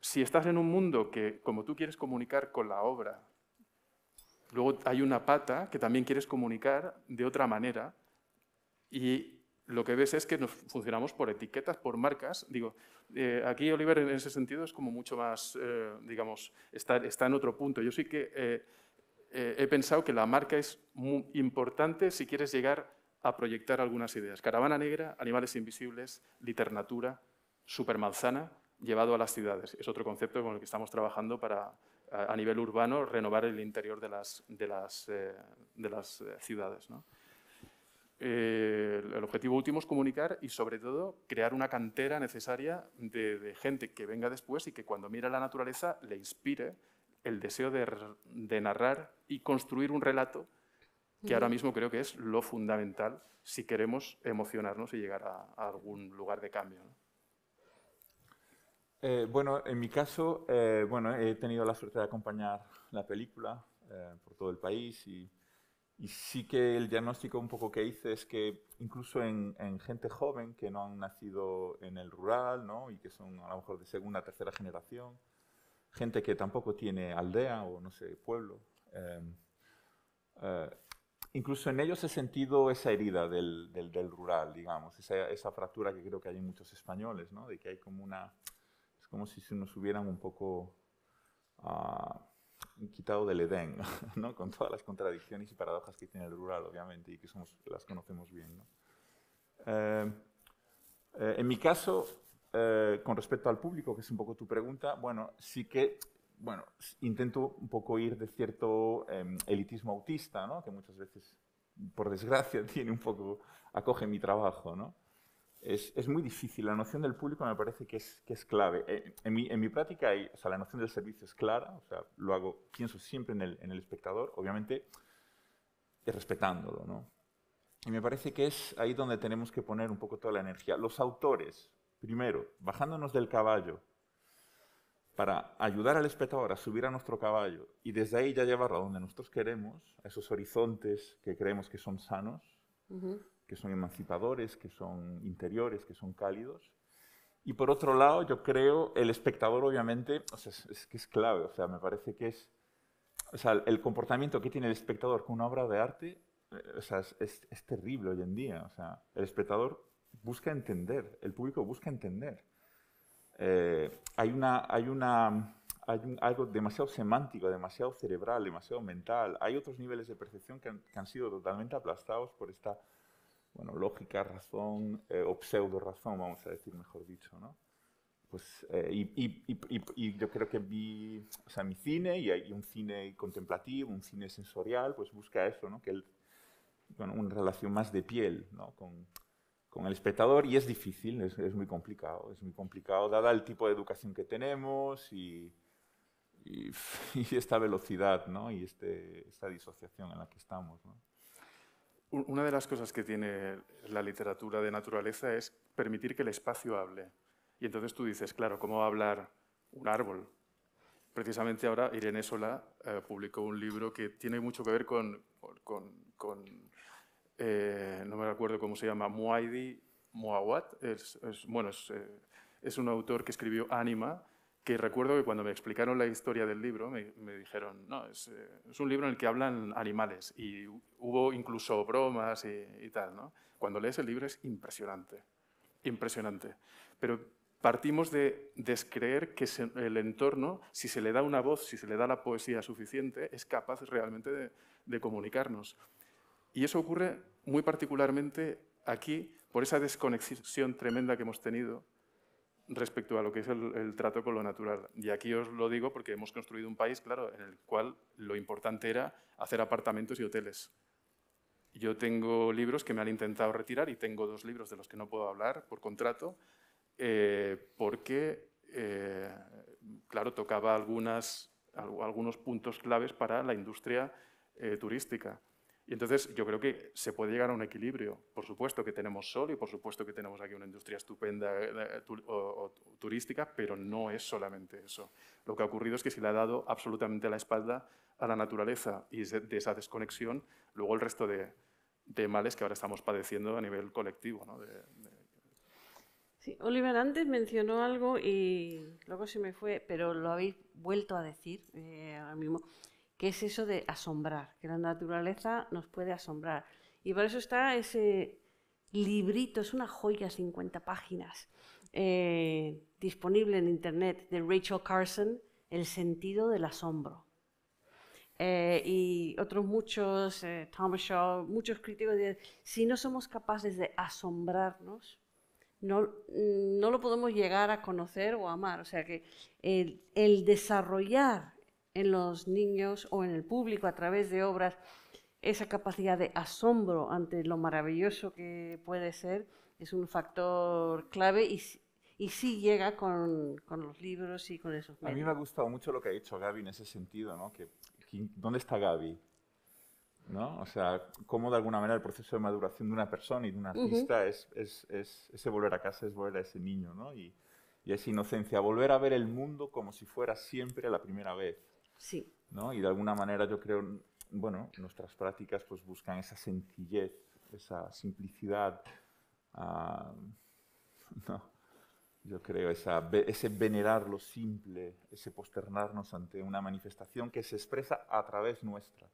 si estás en un mundo que, como tú quieres comunicar con la obra, luego hay una pata que también quieres comunicar de otra manera y lo que ves es que nos funcionamos por etiquetas, por marcas. Digo, eh, aquí Oliver en ese sentido es como mucho más, eh, digamos, está, en otro punto. Yo sí que eh, he pensado que la marca es muy importante si quieres llegar a proyectar algunas ideas. Caravana negra, animales invisibles, literatura, supermanzana, llevado a las ciudades. Es otro concepto con el que estamos trabajando para, a, nivel urbano, renovar el interior de las, de las ciudades. ¿no? Eh, el objetivo último es comunicar y, sobre todo, crear una cantera necesaria de, gente que venga después y que cuando mira la naturaleza le inspire el deseo de, narrar y construir un relato que ahora mismo creo que es lo fundamental si queremos emocionarnos y llegar a, algún lugar de cambio. Eh, bueno, en mi caso, eh, bueno, he tenido la suerte de acompañar la película por todo el país y y sí que el diagnóstico un poco que hice es que incluso en, gente joven que no han nacido en el rural ¿no? y que son a lo mejor de segunda, tercera generación, gente que tampoco tiene aldea o no sé, pueblo, em, eh, incluso en ellos he sentido esa herida del, rural, digamos, esa, fractura que creo que hay en muchos españoles, ¿no? de que hay como una, es como si se nos hubieran un poco... Ah, quitado del Edén, ¿no? con todas las contradicciones y paradojas que tiene el rural, obviamente, y que somos, las conocemos bien. Eh, eh, en mi caso, eh, con respecto al público, que es un poco tu pregunta, bueno, sí que bueno, intento un poco ir de cierto em, elitismo autista, ¿no? que muchas veces, por desgracia, tiene un poco, acoge mi trabajo. ¿no? es, es, muy difícil. La noción del público me parece que es, que es clave. Eh, en, mi, en mi, práctica, o sea, la noción del servicio es clara, o sea, lo hago, pienso siempre en el, en el espectador, obviamente respetándolo, ¿no? Y me parece que es ahí donde tenemos que poner un poco toda la energía. Los autores, primero, bajándonos del caballo para ayudar al espectador a subir a nuestro caballo y desde ahí ya llevarlo a donde nosotros queremos, a esos horizontes que creemos que son sanos, que son emancipadores, que son interiores, que son cálidos. Y por otro lado, yo creo, el espectador obviamente, o sea, es, que es clave, o sea, me parece que es, o sea, el comportamiento que tiene el espectador con una obra de arte, eh, o sea, es, terrible hoy en día, o sea, el espectador busca entender, el público busca entender. Eh, hay una, hay una, hay algo demasiado semántico, demasiado cerebral, demasiado mental. Hay otros niveles de percepción que han, que han sido totalmente aplastados por esta bueno, lógica, razón, eh, o pseudo razón, vamos a decir mejor dicho, ¿no? Pues, eh, y, yo creo que vi, mi cine, y hay un cine contemplativo, un cine sensorial, pues busca eso, ¿no? Que una relación más de piel, ¿no? Con, el espectador y es difícil, es, muy complicado, es muy complicado dada el tipo de educación que tenemos y, esta velocidad ¿no? y este, esta disociación en la que estamos. ¿no? Una de las cosas que tiene la literatura de naturaleza es permitir que el espacio hable. Y entonces tú dices, claro, ¿cómo va a hablar un árbol? Precisamente ahora Irene Sola eh, publicó un libro que tiene mucho que ver con, eh, no me acuerdo cómo se llama, Muaidi Muawat. Es, bueno, es, eh, es un autor que escribió Anima que recuerdo que cuando me explicaron la historia del libro, me, dijeron, no, eh, es, un libro en el que hablan animales y hubo incluso bromas y, tal. ¿no? Cuando lees el libro es impresionante, impresionante. Pero partimos de descreer que el entorno, si se le da una voz, si se le da la poesía suficiente, es capaz realmente de, de comunicarnos. Y eso ocurre muy particularmente aquí por esa desconexión tremenda que hemos tenido respecto a lo que es el, trato con lo natural. Y aquí os lo digo porque hemos construido un país, claro, en el cual lo importante era hacer apartamentos y hoteles. Yo tengo libros que me han intentado retirar y tengo dos libros de los que no puedo hablar por contrato, eh, porque, eh, claro, tocaba algunas, algunos puntos claves para la industria eh, turística. Y entonces yo creo que se puede llegar a un equilibrio. Por supuesto que tenemos sol y por supuesto que tenemos aquí una industria estupenda eh, turística, pero no es solamente eso. Lo que ha ocurrido es que se le ha dado absolutamente la espalda a la naturaleza y de esa desconexión luego el resto de, males que ahora estamos padeciendo a nivel colectivo. ¿no? Sí, Oliver antes mencionó algo y luego se me fue, pero lo habéis vuelto a decir eh, ahora mismo que es eso de asombrar, que la naturaleza nos puede asombrar. Y por eso está ese librito, es una joya, 50 páginas, eh, disponible en Internet, de Rachel Carson, El sentido del asombro. Eh, y otros muchos, eh, Thomas Shaw, muchos críticos dicen, si no somos capaces de asombrarnos, no, no, lo podemos llegar a conocer o amar. O sea que el, el desarrollar en los niños o en el público a través de obras esa capacidad de asombro ante lo maravilloso que puede ser es un factor clave y, sí llega con, los libros y con esos A mí me ha gustado mucho lo que ha dicho Gaby en ese sentido, ¿no? Que, ¿Dónde está Gaby? ¿No? O sea, cómo de alguna manera el proceso de maduración de una persona y de un artista es, es, es, ese volver a casa, es volver a ese niño, ¿no? Y, y esa inocencia, volver a ver el mundo como si fuera siempre la primera vez. ¿no? Y de alguna manera yo creo, bueno, nuestras prácticas pues buscan esa sencillez, esa simplicidad, ¿no? yo creo, esa, ese venerar lo simple, ese posternarnos ante una manifestación que se expresa a través nuestra,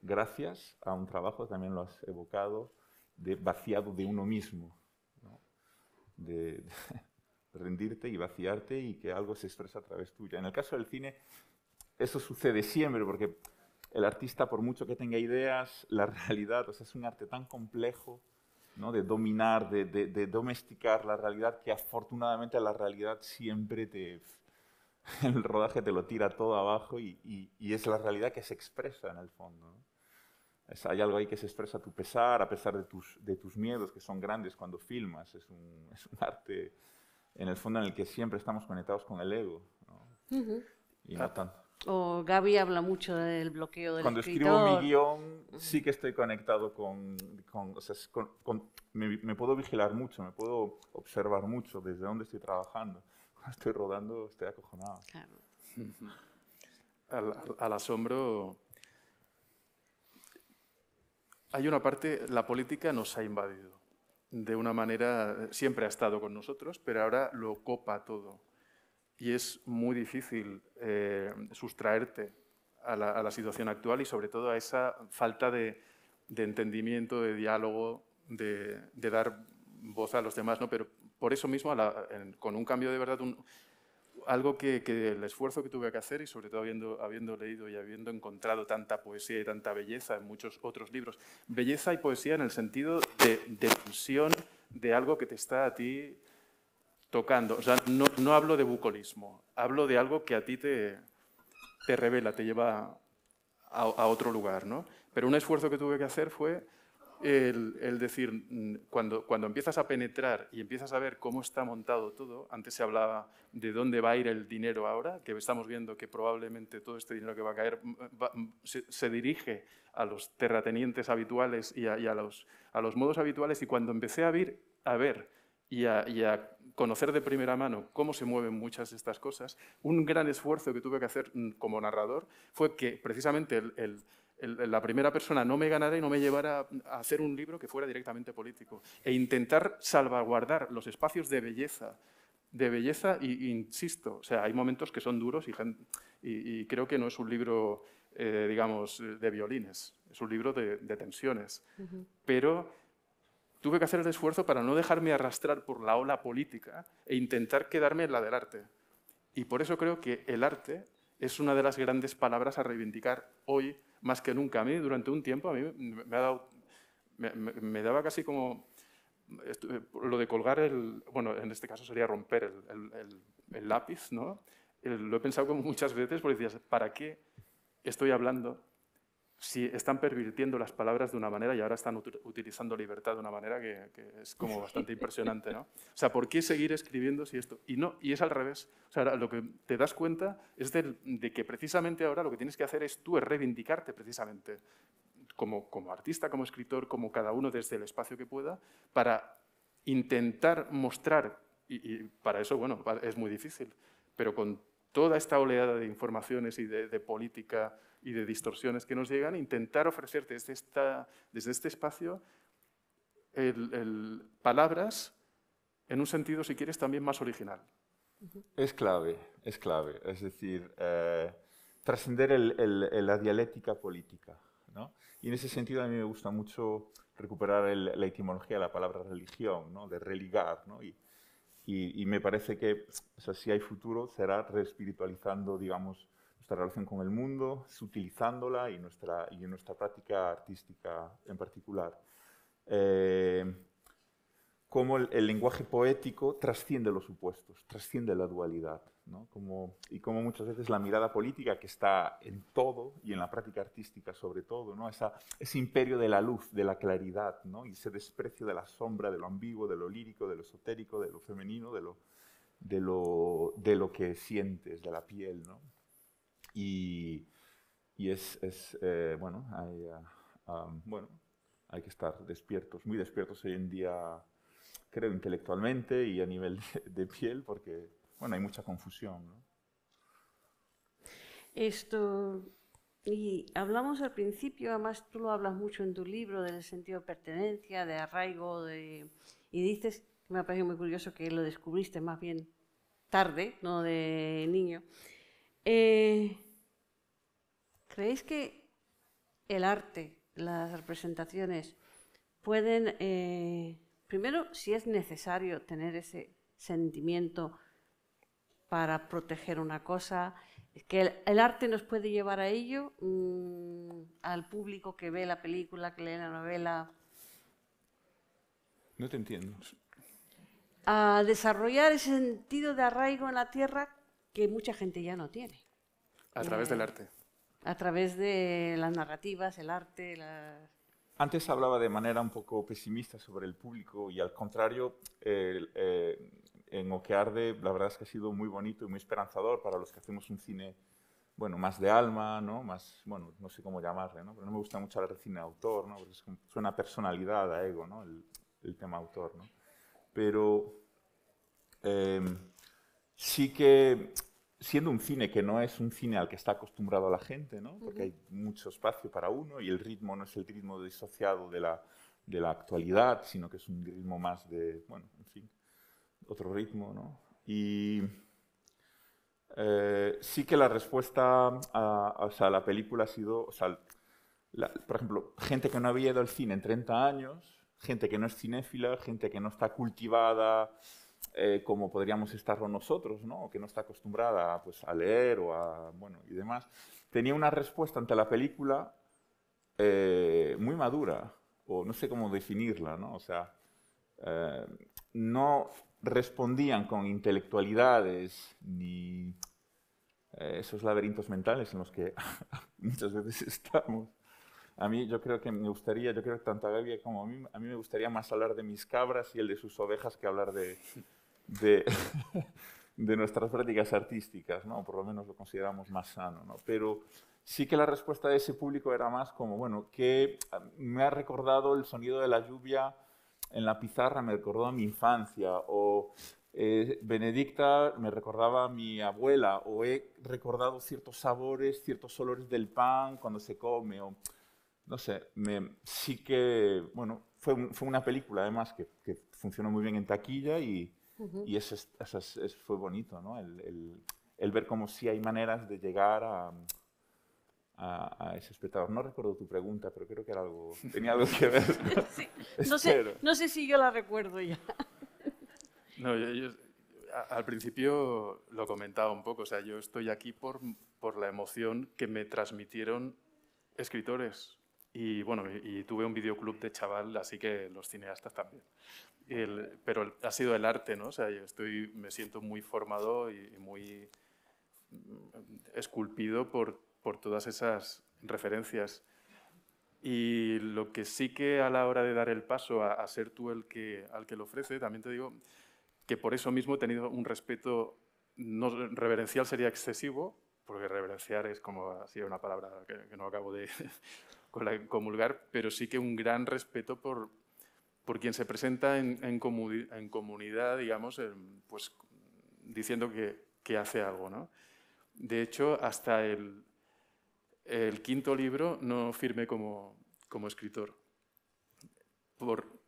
gracias a un trabajo, también lo has evocado, de vaciado de uno mismo, de, rendirte y vaciarte y que algo se expresa a través tuya. En el caso del cine, eso sucede siempre, porque el artista, por mucho que tenga ideas, la realidad, o sea, es un arte tan complejo, ¿no? de dominar, de, domesticar la realidad, que afortunadamente la realidad siempre te... El rodaje te lo tira todo abajo y, y, es la realidad que se expresa en el fondo. hay algo ahí que se expresa a tu pesar, a pesar de tus, de tus miedos, que son grandes cuando filmas. Es un, es un arte, en el fondo, en el que siempre estamos conectados con el ego. Y no tanto. O Gaby habla mucho del bloqueo del Cuando escribo mi guión, sí que estoy conectado con... o sea, me, puedo vigilar mucho, me puedo observar mucho desde dónde estoy trabajando. Cuando estoy rodando, estoy acojonado. al asombro... Hay una parte, la política nos ha invadido. De una manera, siempre ha estado con nosotros, pero ahora lo copa todo y es muy difícil eh, sustraerte a la, situación actual y sobre todo a esa falta de, entendimiento, de diálogo, de, dar voz a los demás. ¿no? Pero por eso mismo, con un cambio de verdad, algo que, el esfuerzo que tuve que hacer y sobre todo habiendo, leído y habiendo encontrado tanta poesía y tanta belleza en muchos otros libros, belleza y poesía en el sentido de, de de algo que te está a ti tocando. O sea, no, hablo de bucolismo, hablo de algo que a ti te, te revela, te lleva a, a, otro lugar. ¿no? Pero un esfuerzo que tuve que hacer fue el, el, decir, mm, cuando, cuando empiezas a penetrar y empiezas a ver cómo está montado todo, antes se hablaba de dónde va a ir el dinero ahora, que estamos viendo que probablemente todo este dinero que va a caer mm, mm, se, dirige a los terratenientes habituales y, a, a, los, a los modos habituales, y cuando empecé a, vir, a ver y a, y a conocer de primera mano cómo se mueven muchas de estas cosas, un gran esfuerzo que tuve que hacer mm, como narrador fue que precisamente la primera persona no me ganara y no me llevara a hacer un libro que fuera directamente político e intentar salvaguardar los espacios de belleza de belleza y insisto o sea hay momentos que son duros y, creo que no es un libro eh, digamos de violines es un libro de, tensiones pero Tuve que hacer el esfuerzo para no dejarme arrastrar por la ola política e intentar quedarme en la del arte. Y por eso creo que el arte es una de las grandes palabras a reivindicar hoy más que nunca. A mí durante un tiempo a mí me, daba casi como lo de colgar el, bueno, en este caso sería romper el, lápiz, ¿no? Eh, lo he pensado como muchas veces porque decías, ¿para qué estoy hablando si están pervirtiendo las palabras de una manera y ahora están utilizando libertad de una manera que, es como bastante impresionante, ¿no? O sea, ¿por qué seguir escribiendo si esto? Y no, y es al revés. O sea, lo que te das cuenta es de, que precisamente ahora lo que tienes que hacer es tú reivindicarte precisamente como, como artista, como escritor, como cada uno desde el espacio que pueda, para intentar mostrar, y, para eso, bueno, es muy difícil, pero con toda esta oleada de informaciones y de, de política y de distorsiones que nos llegan, intentar ofrecerte desde, esta, desde este espacio palabras en un sentido, si quieres, también más original. Es clave, es clave. Es decir, eh, trascender la dialéctica política. ¿no? Y en ese sentido a mí me gusta mucho recuperar la etimología de la palabra religión, ¿no? de religar. ¿no? Y, me parece que si hay futuro será reespiritualizando, digamos, nuestra relación con el mundo, utilizándola y nuestra, y nuestra práctica artística en particular. Eh, cómo el, lenguaje poético trasciende los supuestos, trasciende la dualidad, ¿no? como, y cómo muchas veces la mirada política que está en todo y en la práctica artística sobre todo, ¿no? Esa, ese imperio de la luz, de la claridad, ¿no? y ese desprecio de la sombra, de lo ambiguo, de lo lírico, de lo esotérico, de lo femenino, de lo, de lo, de lo que sientes, de la piel. ¿no? Y, es, eh, bueno, hay, ah, bueno, hay que estar despiertos, muy despiertos hoy en día, creo, intelectualmente y a nivel de, piel, porque, bueno, hay mucha confusión. ¿no? Esto, y hablamos al principio, además tú lo hablas mucho en tu libro, del sentido de pertenencia, de arraigo, de, y dices, me ha parecido muy curioso que lo descubriste más bien tarde, no de niño, eh, ¿Creéis que el arte, las representaciones, pueden, eh, primero, si es necesario tener ese sentimiento para proteger una cosa, que el, arte nos puede llevar a ello, mm, al público que ve la película, que lee la novela. No te entiendo. A desarrollar ese sentido de arraigo en la tierra que mucha gente ya no tiene. A través del arte. A través de las narrativas, el arte. Antes hablaba de manera un poco pesimista sobre el público y al contrario, eh, eh, en Oquearde la verdad es que ha sido muy bonito y muy esperanzador para los que hacemos un cine bueno, más de alma, ¿no? Más, bueno, no sé cómo llamarle, ¿no? Pero no me gusta mucho el cine autor, ¿no? suena a personalidad, a ego, ¿no? El, tema autor, ¿no? Pero eh, sí que, siendo un cine que no es un cine al que está acostumbrado la gente, ¿no? porque hay mucho espacio para uno y el ritmo no es el ritmo disociado de la, actualidad, sino que es un ritmo más de, bueno, en fin, otro ritmo. Y eh, sí que la respuesta a, la película ha sido, por ejemplo, gente que no había ido al cine en 30 años, gente que no es cinéfila, gente que no está cultivada eh, como podríamos estarlo nosotros, que no está acostumbrada pues, a leer o a, bueno, y demás, tenía una respuesta ante la película eh, muy madura, o no sé cómo definirla, ¿no? o sea, eh, no respondían con intelectualidades ni esos laberintos mentales en los que muchas veces estamos. A mí yo creo que me gustaría, yo creo que tanto a Gaby como a mí me gustaría más hablar de mis cabras y el de sus ovejas que hablar de, de, de nuestras prácticas artísticas, ¿no? por lo menos lo consideramos más sano. ¿no? Pero sí que la respuesta de ese público era más como, bueno, que ah, me ha recordado el sonido de la lluvia en la pizarra, me recordó a mi infancia, o eh, Benedicta me recordaba a mi abuela, o he recordado ciertos sabores, ciertos olores del pan cuando se come, o no sé, sí que, bueno, fue, una película además que funcionó muy bien en taquilla y y eso, fue bonito, ¿no? El, ver cómo sí hay maneras de llegar a, a, ese espectador. No recuerdo tu pregunta, pero creo que era algo, tenía algo que ver. no, sé, no sé si yo la recuerdo ya. no, yo, al principio lo comentaba un poco, o sea, yo estoy aquí por, por la emoción que me transmitieron escritores. Y bueno, y tuve un videoclub de chaval, así que los cineastas también pero ha sido el arte, ¿no? O sea, yo estoy, me siento muy formado y, muy esculpido por, por todas esas referencias. Y lo que sí que a la hora de dar el paso a, ser tú el que, al que lo ofrece, también te digo que por eso mismo he tenido un respeto, no, reverencial sería excesivo, porque reverenciar es como así una palabra que, que no acabo de comulgar, pero sí que un gran respeto por, por quien se presenta en, comunidad, digamos, pues diciendo que, hace algo. ¿no? De hecho, hasta el, quinto libro no firmé como, escritor,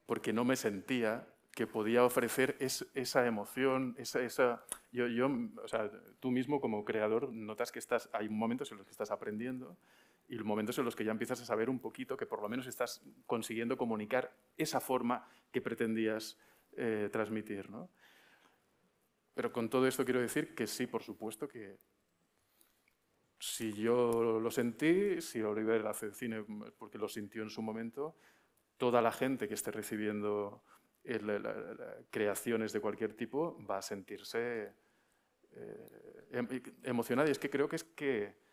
porque no me sentía que podía ofrecer esa emoción, esa... esa yo, yo, o sea, tú mismo como creador notas que estás, hay momentos en los que estás aprendiendo, y momentos en los que ya empiezas a saber un poquito que por lo menos estás consiguiendo comunicar esa forma que pretendías eh, transmitir. ¿no? Pero con todo esto quiero decir que sí, por supuesto que si yo lo sentí, si Oliver hace cine mm, porque lo sintió en su momento, toda la gente que esté recibiendo creaciones de cualquier tipo va a sentirse eh, em, emocionada. Y es que creo que es que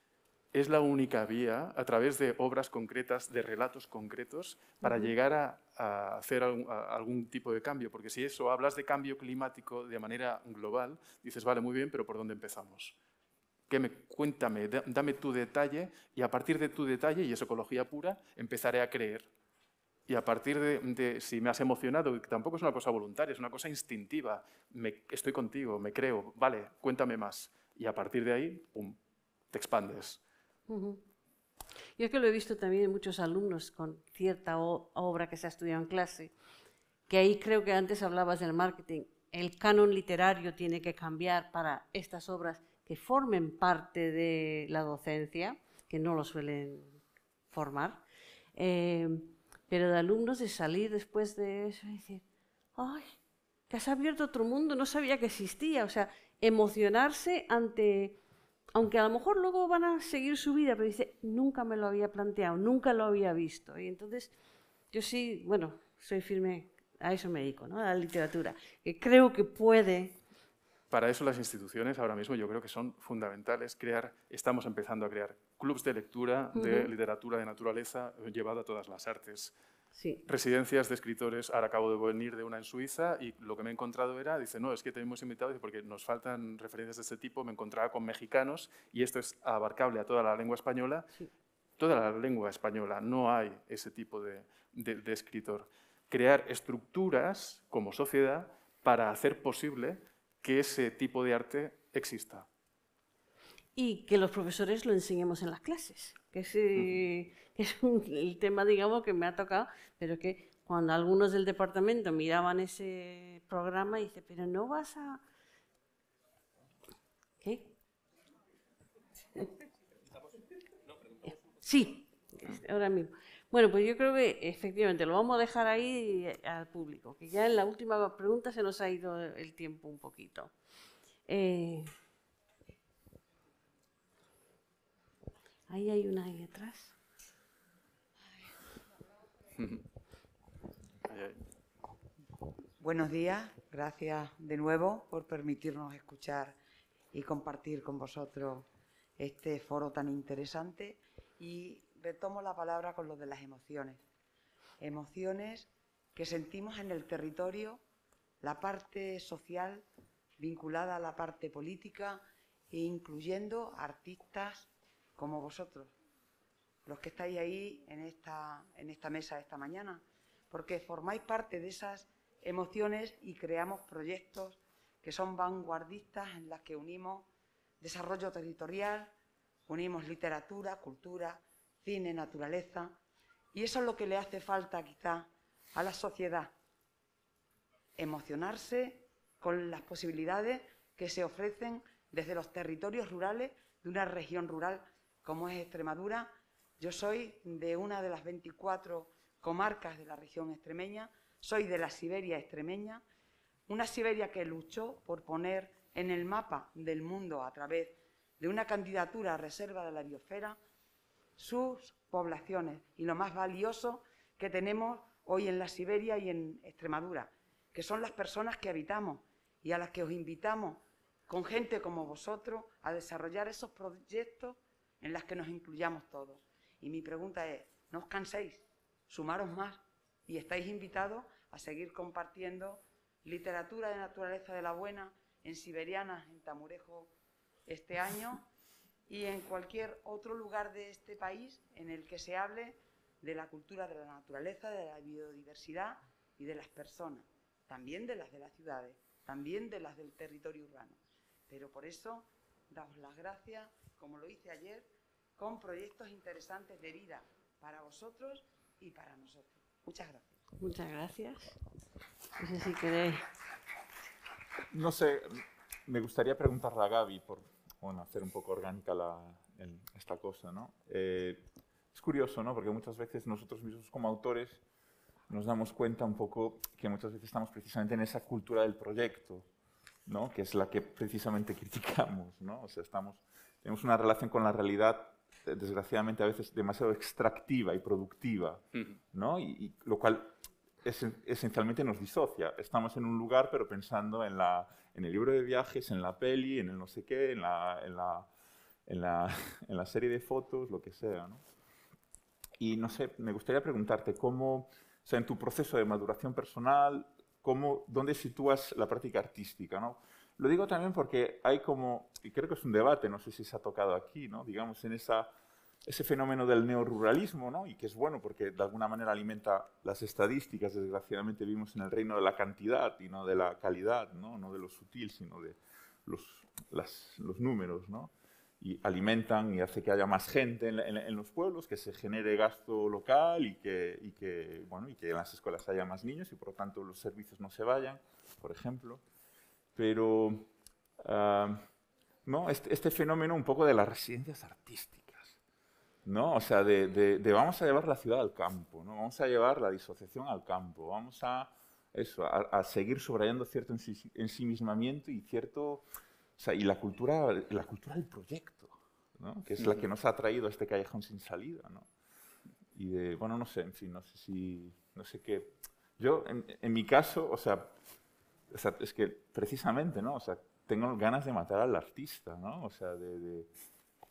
es la única vía, a través de obras concretas, de relatos concretos, para llegar a, hacer algún, tipo de cambio. Porque si eso hablas de cambio climático de manera global, dices, vale, muy bien, pero ¿por dónde empezamos? Que me, cuéntame, dame tu detalle y a partir de tu detalle, y es ecología pura, empezaré a creer. Y a partir de, si me has emocionado, que tampoco es una cosa voluntaria, es una cosa instintiva, estoy contigo, me creo, vale, cuéntame más. Y a partir de ahí, ¡pum!, te expandes. Yo es que lo he visto también en muchos alumnos con cierta obra que se ha estudiado en clase, que ahí creo que antes hablabas del marketing. El canon literario tiene que cambiar para estas obras que formen parte de la docencia, que no lo suelen formar. Eh, pero de alumnos de salir después de eso y decir, ¡ay! Que has abierto otro mundo, no sabía que existía. O sea, emocionarse ante aunque a lo mejor luego van a seguir su vida, pero dice, nunca me lo había planteado, nunca lo había visto. Y entonces yo sí, bueno, soy firme, a eso me dedico, a la literatura, que creo que puede para eso las instituciones ahora mismo yo creo que son fundamentales. Crear, estamos empezando a crear clubs de lectura, de literatura de naturaleza llevada a todas las artes, residencias de escritores. Ahora acabo de venir de una en Suiza y lo que me he encontrado era, dice, no, es que tenemos invitados, porque nos faltan referencias de ese tipo. Me encontraba con mexicanos y esto es abarcable a toda la lengua española. Toda la lengua española no hay ese tipo de escritor. Crear estructuras como sociedad para hacer posible que ese tipo de arte exista y que los profesores lo enseñemos en las clases, que es, el tema, digamos, que me ha tocado, pero que cuando algunos del departamento miraban ese programa, dice, pero no vas a... ¿Qué? Sí, ahora mismo. Bueno, pues yo creo que efectivamente lo vamos a dejar ahí eh, al público, que ya en la última pregunta se nos ha ido el tiempo un poquito. Eh, Ahí hay una ahí atrás. Buenos días, gracias de nuevo por permitirnos escuchar y compartir con vosotros este foro tan interesante y retomo la palabra con lo de las emociones. Emociones que sentimos en el territorio, la parte social vinculada a la parte política e incluyendo artistas, como vosotros, los que estáis ahí en esta, en esta mesa esta mañana, porque formáis parte de esas emociones y creamos proyectos que son vanguardistas en las que unimos desarrollo territorial, unimos literatura, cultura, cine, naturaleza, y eso es lo que le hace falta quizá a la sociedad, emocionarse con las posibilidades que se ofrecen desde los territorios rurales de una región rural como es Extremadura. Yo soy de una de las 24 comarcas de la región extremeña, soy de la Siberia extremeña, una Siberia que luchó por poner en el mapa del mundo a través de una candidatura a reserva de la biosfera sus poblaciones y lo más valioso que tenemos hoy en la Siberia y en Extremadura, que son las personas que habitamos y a las que os invitamos con gente como vosotros a desarrollar esos proyectos en las que nos incluyamos todos. Y mi pregunta es, no os canséis, sumaros más y estáis invitados a seguir compartiendo literatura de naturaleza de la buena en Siberiana, en Tamurejo este año y en cualquier otro lugar de este país en el que se hable de la cultura de la naturaleza, de la biodiversidad y de las personas, también de las de las ciudades, también de las del territorio urbano. Pero por eso, damos las gracias como lo hice ayer, con proyectos interesantes de vida para vosotros y para nosotros. Muchas gracias. Muchas gracias. No sé si queréis. No sé, me gustaría preguntarle a Gaby, por hacer un poco orgánica esta cosa, ¿no? Eh, es curioso, ¿no? Porque muchas veces nosotros mismos como autores nos damos cuenta un poco que muchas veces estamos precisamente en esa cultura del proyecto, ¿no? Que es la que precisamente criticamos, ¿no? O sea, estamos tenemos una relación con la realidad, eh, desgraciadamente, a veces demasiado extractiva y productiva, ¿no? Y, lo cual esencialmente nos disocia. Estamos en un lugar, pero pensando en, el libro de viajes, en la peli, en el no sé qué, en la, serie de fotos, lo que sea, ¿no? Y no sé, me gustaría preguntarte cómo, o sea, en tu proceso de maduración personal, cómo, ¿dónde sitúas la práctica artística? ¿no? Lo digo también porque hay como, y creo que es un debate, no sé si se ha tocado aquí, ¿no? digamos, en esa, ese fenómeno del neoruralismo, ¿no? y que es bueno porque de alguna manera alimenta las estadísticas, desgraciadamente vivimos en el reino de la cantidad y no de la calidad, no, no de lo sutil, sino de los, los números, ¿no? y alimentan y hace que haya más gente en, los pueblos, que se genere gasto local y que, y que, bueno, y que en las escuelas haya más niños y por lo tanto los servicios no se vayan, por ejemplo. Pero, ah, no, este, este, fenómeno un poco de las residencias artísticas, ¿no? O sea, de, de, vamos a llevar la ciudad al campo, ¿no? Vamos a llevar la disociación al campo, vamos a, eso, a, seguir subrayando cierto ensimismamiento y cierto, y la cultura, la cultura del proyecto, ¿no? Que es la que nos ha traído a este callejón sin salida, ¿no? Y de, bueno, no sé, en fin, no sé si, no sé qué. Yo, en, en mi caso, o sea, es que precisamente, ¿no? O sea, tengo ganas de matar al artista, ¿no? O sea, de,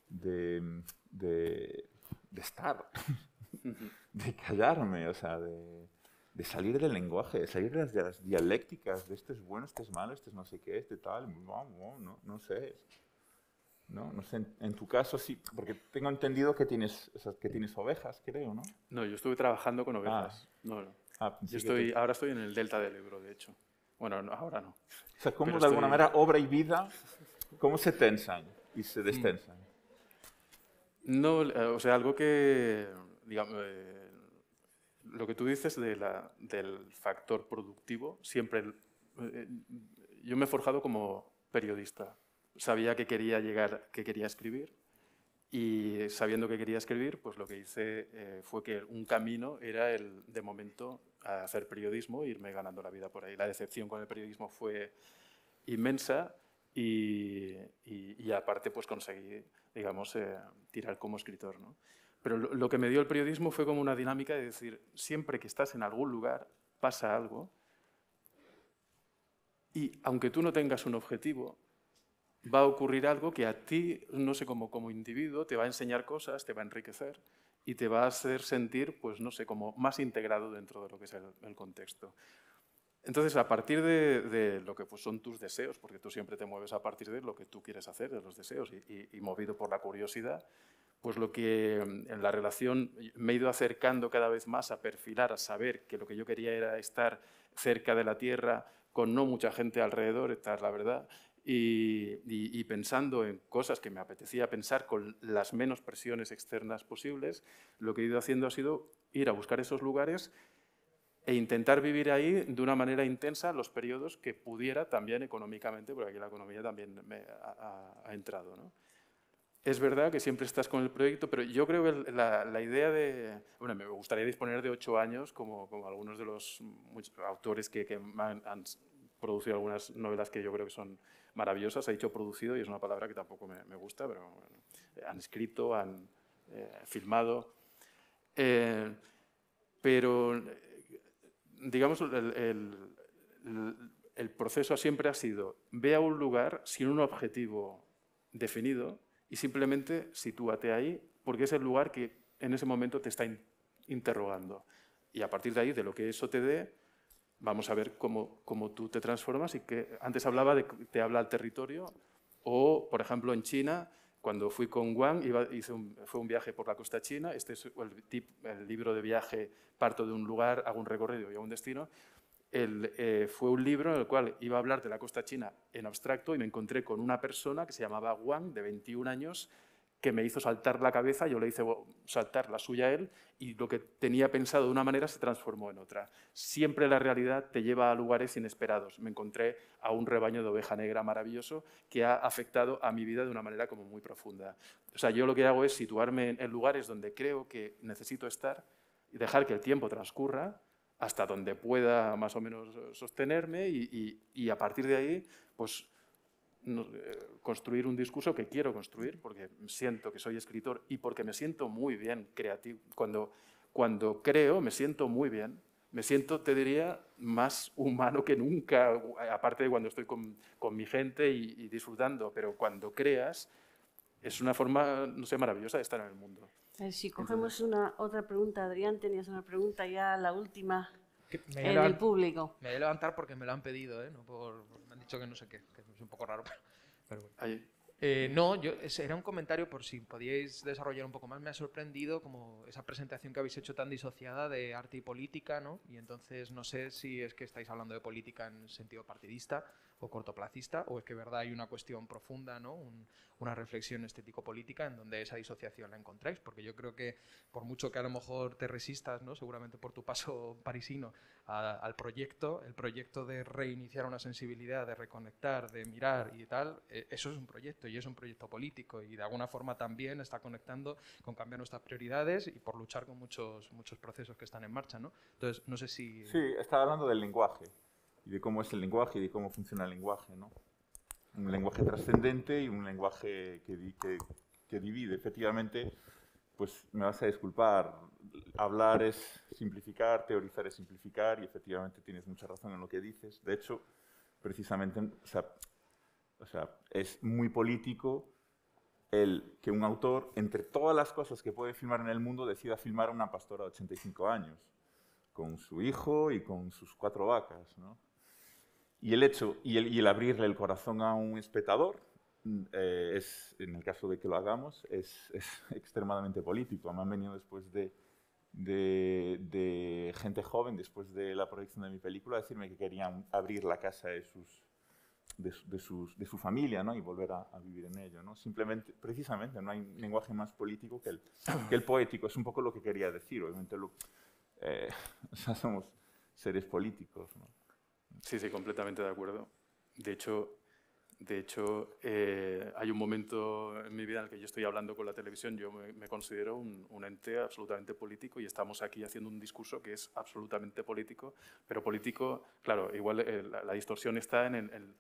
de, de, estar, de callarme, o sea, de, salir del lenguaje, de salir de las, dialécticas, de este es bueno, este es malo, este es no sé qué, este tal, no, no, sé. No, sé, en, tu caso sí, porque tengo entendido que tienes, que tienes ovejas, creo, ¿no? No, yo estuve trabajando con ah. ovejas. No, ah, estoy, Ahora estoy en el delta del Ebro, de hecho. Bueno, ahora no. O sea, cómo de alguna manera obra y vida, cómo se tensan y se mm. destensan. No, eh, o sea, algo que, digamos, eh, lo que tú dices de la, del factor productivo, siempre, eh, yo me he forjado como periodista. Sabía que quería llegar, que quería escribir, y sabiendo que quería escribir, pues lo que hice fue que un camino era el, de momento, a hacer periodismo e irme ganando la vida por ahí. La decepción con el periodismo fue inmensa y, aparte pues conseguí, digamos, eh, tirar como escritor. ¿no? Pero lo, que me dio el periodismo fue como una dinámica de decir, siempre que estás en algún lugar pasa algo y aunque tú no tengas un objetivo, va a ocurrir algo que a ti, no sé, cómo como individuo, te va a enseñar cosas, te va a enriquecer y te va a hacer sentir, pues no sé, como más integrado dentro de lo que es el, contexto. Entonces, a partir de, lo que pues, son tus deseos, porque tú siempre te mueves a partir de lo que tú quieres hacer, de los deseos, y, y movido por la curiosidad, pues lo que mm, en la relación me he ido acercando cada vez más a perfilar, a saber que lo que yo quería era estar cerca de la Tierra, con no mucha gente alrededor, esta es la verdad, y, pensando en cosas que me apetecía pensar con las menos presiones externas posibles, lo que he ido haciendo ha sido ir a buscar esos lugares e intentar vivir ahí de una manera intensa los periodos que pudiera también económicamente, porque aquí la economía también me ha, entrado. ¿no? Es verdad que siempre estás con el proyecto, pero yo creo que la, idea de... Bueno, me gustaría disponer de ocho años, como, como algunos de los autores que, han, producido algunas novelas que yo creo que son maravillosas, ha dicho producido y es una palabra que tampoco me, gusta, pero eh, han escrito, han eh, filmado. Eh, pero, digamos, el, proceso siempre ha sido, ve a un lugar sin un objetivo definido y simplemente sitúate ahí porque es el lugar que en ese momento te está interrogando. Y a partir de ahí, de lo que eso te dé, vamos a ver cómo, tú te transformas y que antes hablaba de te habla el territorio o, por ejemplo, en China, cuando fui con Wang, iba, fue un viaje por la costa china, este es el, libro de viaje, parto de un lugar, hago un recorrido y a un destino, el, eh, fue un libro en el cual iba a hablar de la costa china en abstracto y me encontré con una persona que se llamaba Wang, de 21 años, que me hizo saltar la cabeza, yo le hice saltar la suya a él y lo que tenía pensado de una manera se transformó en otra. Siempre la realidad te lleva a lugares inesperados. Me encontré a un rebaño de oveja negra maravilloso que ha afectado a mi vida de una manera como muy profunda. O sea, yo lo que hago es situarme en lugares donde creo que necesito estar y dejar que el tiempo transcurra hasta donde pueda más o menos sostenerme y, y a partir de ahí, pues eh, construir un discurso que quiero construir porque siento que soy escritor y porque me siento muy bien creativo. Cuando, cuando creo me siento muy bien, me siento, te diría, más humano que nunca, aparte de cuando estoy con, con mi gente y, disfrutando, pero cuando creas es una forma, no sé, maravillosa de estar en el mundo. Eh, si cogemos una otra pregunta, Adrián, tenías una pregunta ya, la última. en el público. Me voy a levantar porque me lo han pedido, ¿eh? por, me han dicho que no sé qué un poco raro, pero eh, no, yo, era un comentario por si podíais desarrollar un poco más. Me ha sorprendido como esa presentación que habéis hecho tan disociada de arte y política, ¿no? Y entonces no sé si es que estáis hablando de política en sentido partidista o cortoplacista, o es que verdad hay una cuestión profunda, ¿no? una reflexión estético-política en donde esa disociación la encontráis, porque yo creo que por mucho que a lo mejor te resistas, ¿no? seguramente por tu paso parisino al proyecto, el proyecto de reiniciar una sensibilidad, de reconectar, de mirar y tal, eh, eso es un proyecto y es un proyecto político y de alguna forma también está conectando con cambiar nuestras prioridades y por luchar con muchos, muchos procesos que están en marcha. ¿no? Entonces, no sé si... Sí, estaba hablando del lenguaje y de cómo es el lenguaje y de cómo funciona el lenguaje. ¿no? Un lenguaje trascendente y un lenguaje que, divide. Efectivamente, pues me vas a disculpar, hablar es simplificar, teorizar es simplificar y efectivamente tienes mucha razón en lo que dices. De hecho, precisamente, o o sea, es muy político el que un autor, entre todas las cosas que puede filmar en el mundo, decida filmar a una pastora de 85 años, con su hijo y con sus cuatro vacas, ¿no? Y el hecho, y el, abrirle el corazón a un espectador, mm, eh, es, en el caso de que lo hagamos, es, extremadamente político. Me han venido después de, gente joven, después de la proyección de mi película, a decirme que querían abrir la casa de, su familia y volver a, vivir en ello. ¿no? Simplemente, precisamente, no hay lenguaje más político que el, poético. Es un poco lo que quería decir. Obviamente, lo, eh, somos seres políticos. ¿no? Sí, sí, completamente de acuerdo. De hecho, de hecho eh, hay un momento en mi vida en el que yo estoy hablando con la televisión, yo me, considero un, ente absolutamente político y estamos aquí haciendo un discurso que es absolutamente político, pero político, claro, igual eh, la, distorsión está en el,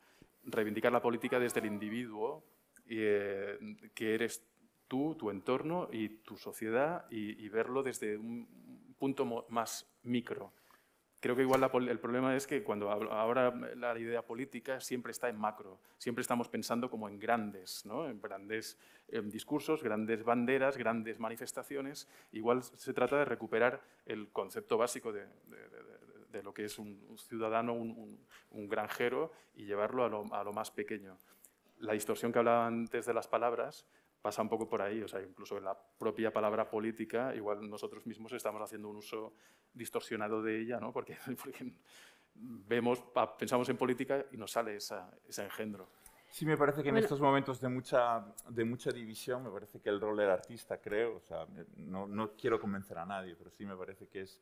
reivindicar la política desde el individuo, eh, que eres tú, tu entorno y tu sociedad, y verlo desde un punto más micro Creo que igual el problema es que cuando ahora la idea política siempre está en macro, siempre estamos pensando como en grandes, ¿no? en grandes em, discursos, grandes banderas, grandes manifestaciones. Igual se trata de recuperar el concepto básico de, lo que es un, ciudadano, un, granjero, y llevarlo a lo más pequeño. La distorsión que hablaba antes de las palabras pasa un poco por ahí, o sea, incluso en la propia palabra política, igual nosotros mismos estamos haciendo un uso distorsionado de ella, ¿no? porque, vemos, pensamos en política y nos sale ese engendro. Sí, me parece que en estos momentos de mucha, de mucha división, me parece que el rol del artista, creo, o sea, no, no quiero convencer a nadie, pero sí me parece que es,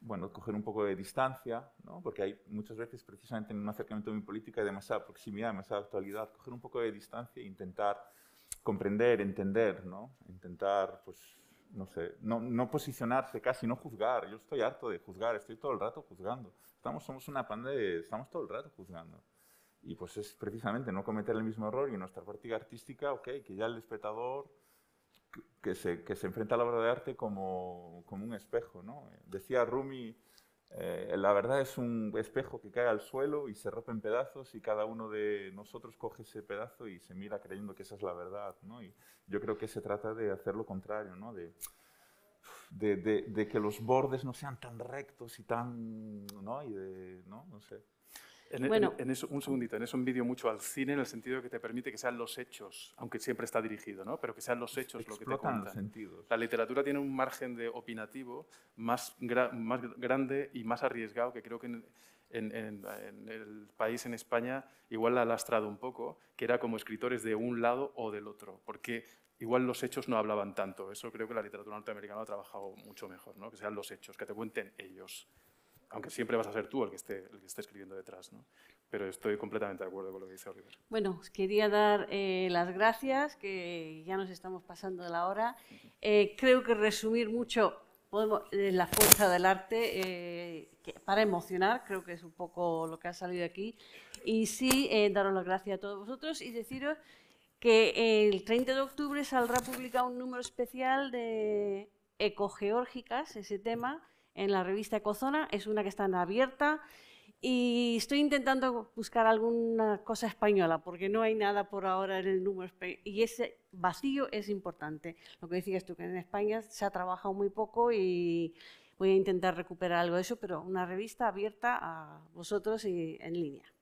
bueno, coger un poco de distancia, ¿no? porque hay muchas veces precisamente en un acercamiento muy político hay demasiada proximidad, demasiada actualidad, coger un poco de distancia e intentar comprender, entender, ¿no? Intentar, pues, no sé, no, posicionarse casi, no juzgar. Yo estoy harto de juzgar, estoy todo el rato juzgando. Estamos, somos una panda estamos todo el rato juzgando. Y pues es precisamente no cometer el mismo error y nuestra práctica artística, ok, que ya el espectador que se, que se enfrenta a la obra de arte como, como un espejo, ¿no? Decía Rumi, eh, la verdad es un espejo que cae al suelo y se rompe en pedazos y cada uno de nosotros coge ese pedazo y se mira creyendo que esa es la verdad. ¿no? Y yo creo que se trata de hacer lo contrario, ¿no? de, de, de, de, que los bordes no sean tan rectos y tan... ¿no? Y de, ¿no? No sé. E, bueno, en, eso, un segundito, en eso envidio mucho al cine en el sentido de que te permite que sean los hechos, aunque siempre está dirigido, ¿no? pero que sean los hechos lo que te cuentan. Los sentidos. La literatura tiene un margen de opinativo más, más grande y más arriesgado que creo que en, el país, en España, igual la ha lastrado un poco, que era como escritores de un lado o del otro, porque igual los hechos no hablaban tanto. Eso creo que la literatura norteamericana ha trabajado mucho mejor, ¿no? que sean los hechos, que te cuenten ellos aunque siempre vas a ser tú el que esté, el que esté escribiendo detrás. ¿no? Pero estoy completamente de acuerdo con lo que dice Oliver. Bueno, quería dar eh, las gracias, que ya nos estamos pasando de la hora. Eh, creo que resumir mucho eh, la fuerza del arte para emocionar, creo que es un poco lo que ha salido aquí. Y sí, daros las gracias a todos vosotros y deciros que el 30 de octubre saldrá publicado un número especial de ecogeórgicas, ese tema en la revista Ecozona, es una que está en abierta y estoy intentando buscar alguna cosa española porque no hay nada por ahora en el número y ese vacío es importante. Lo que decías tú, que en España se ha trabajado muy poco y voy a intentar recuperar algo de eso, pero una revista abierta a vosotros y en línea.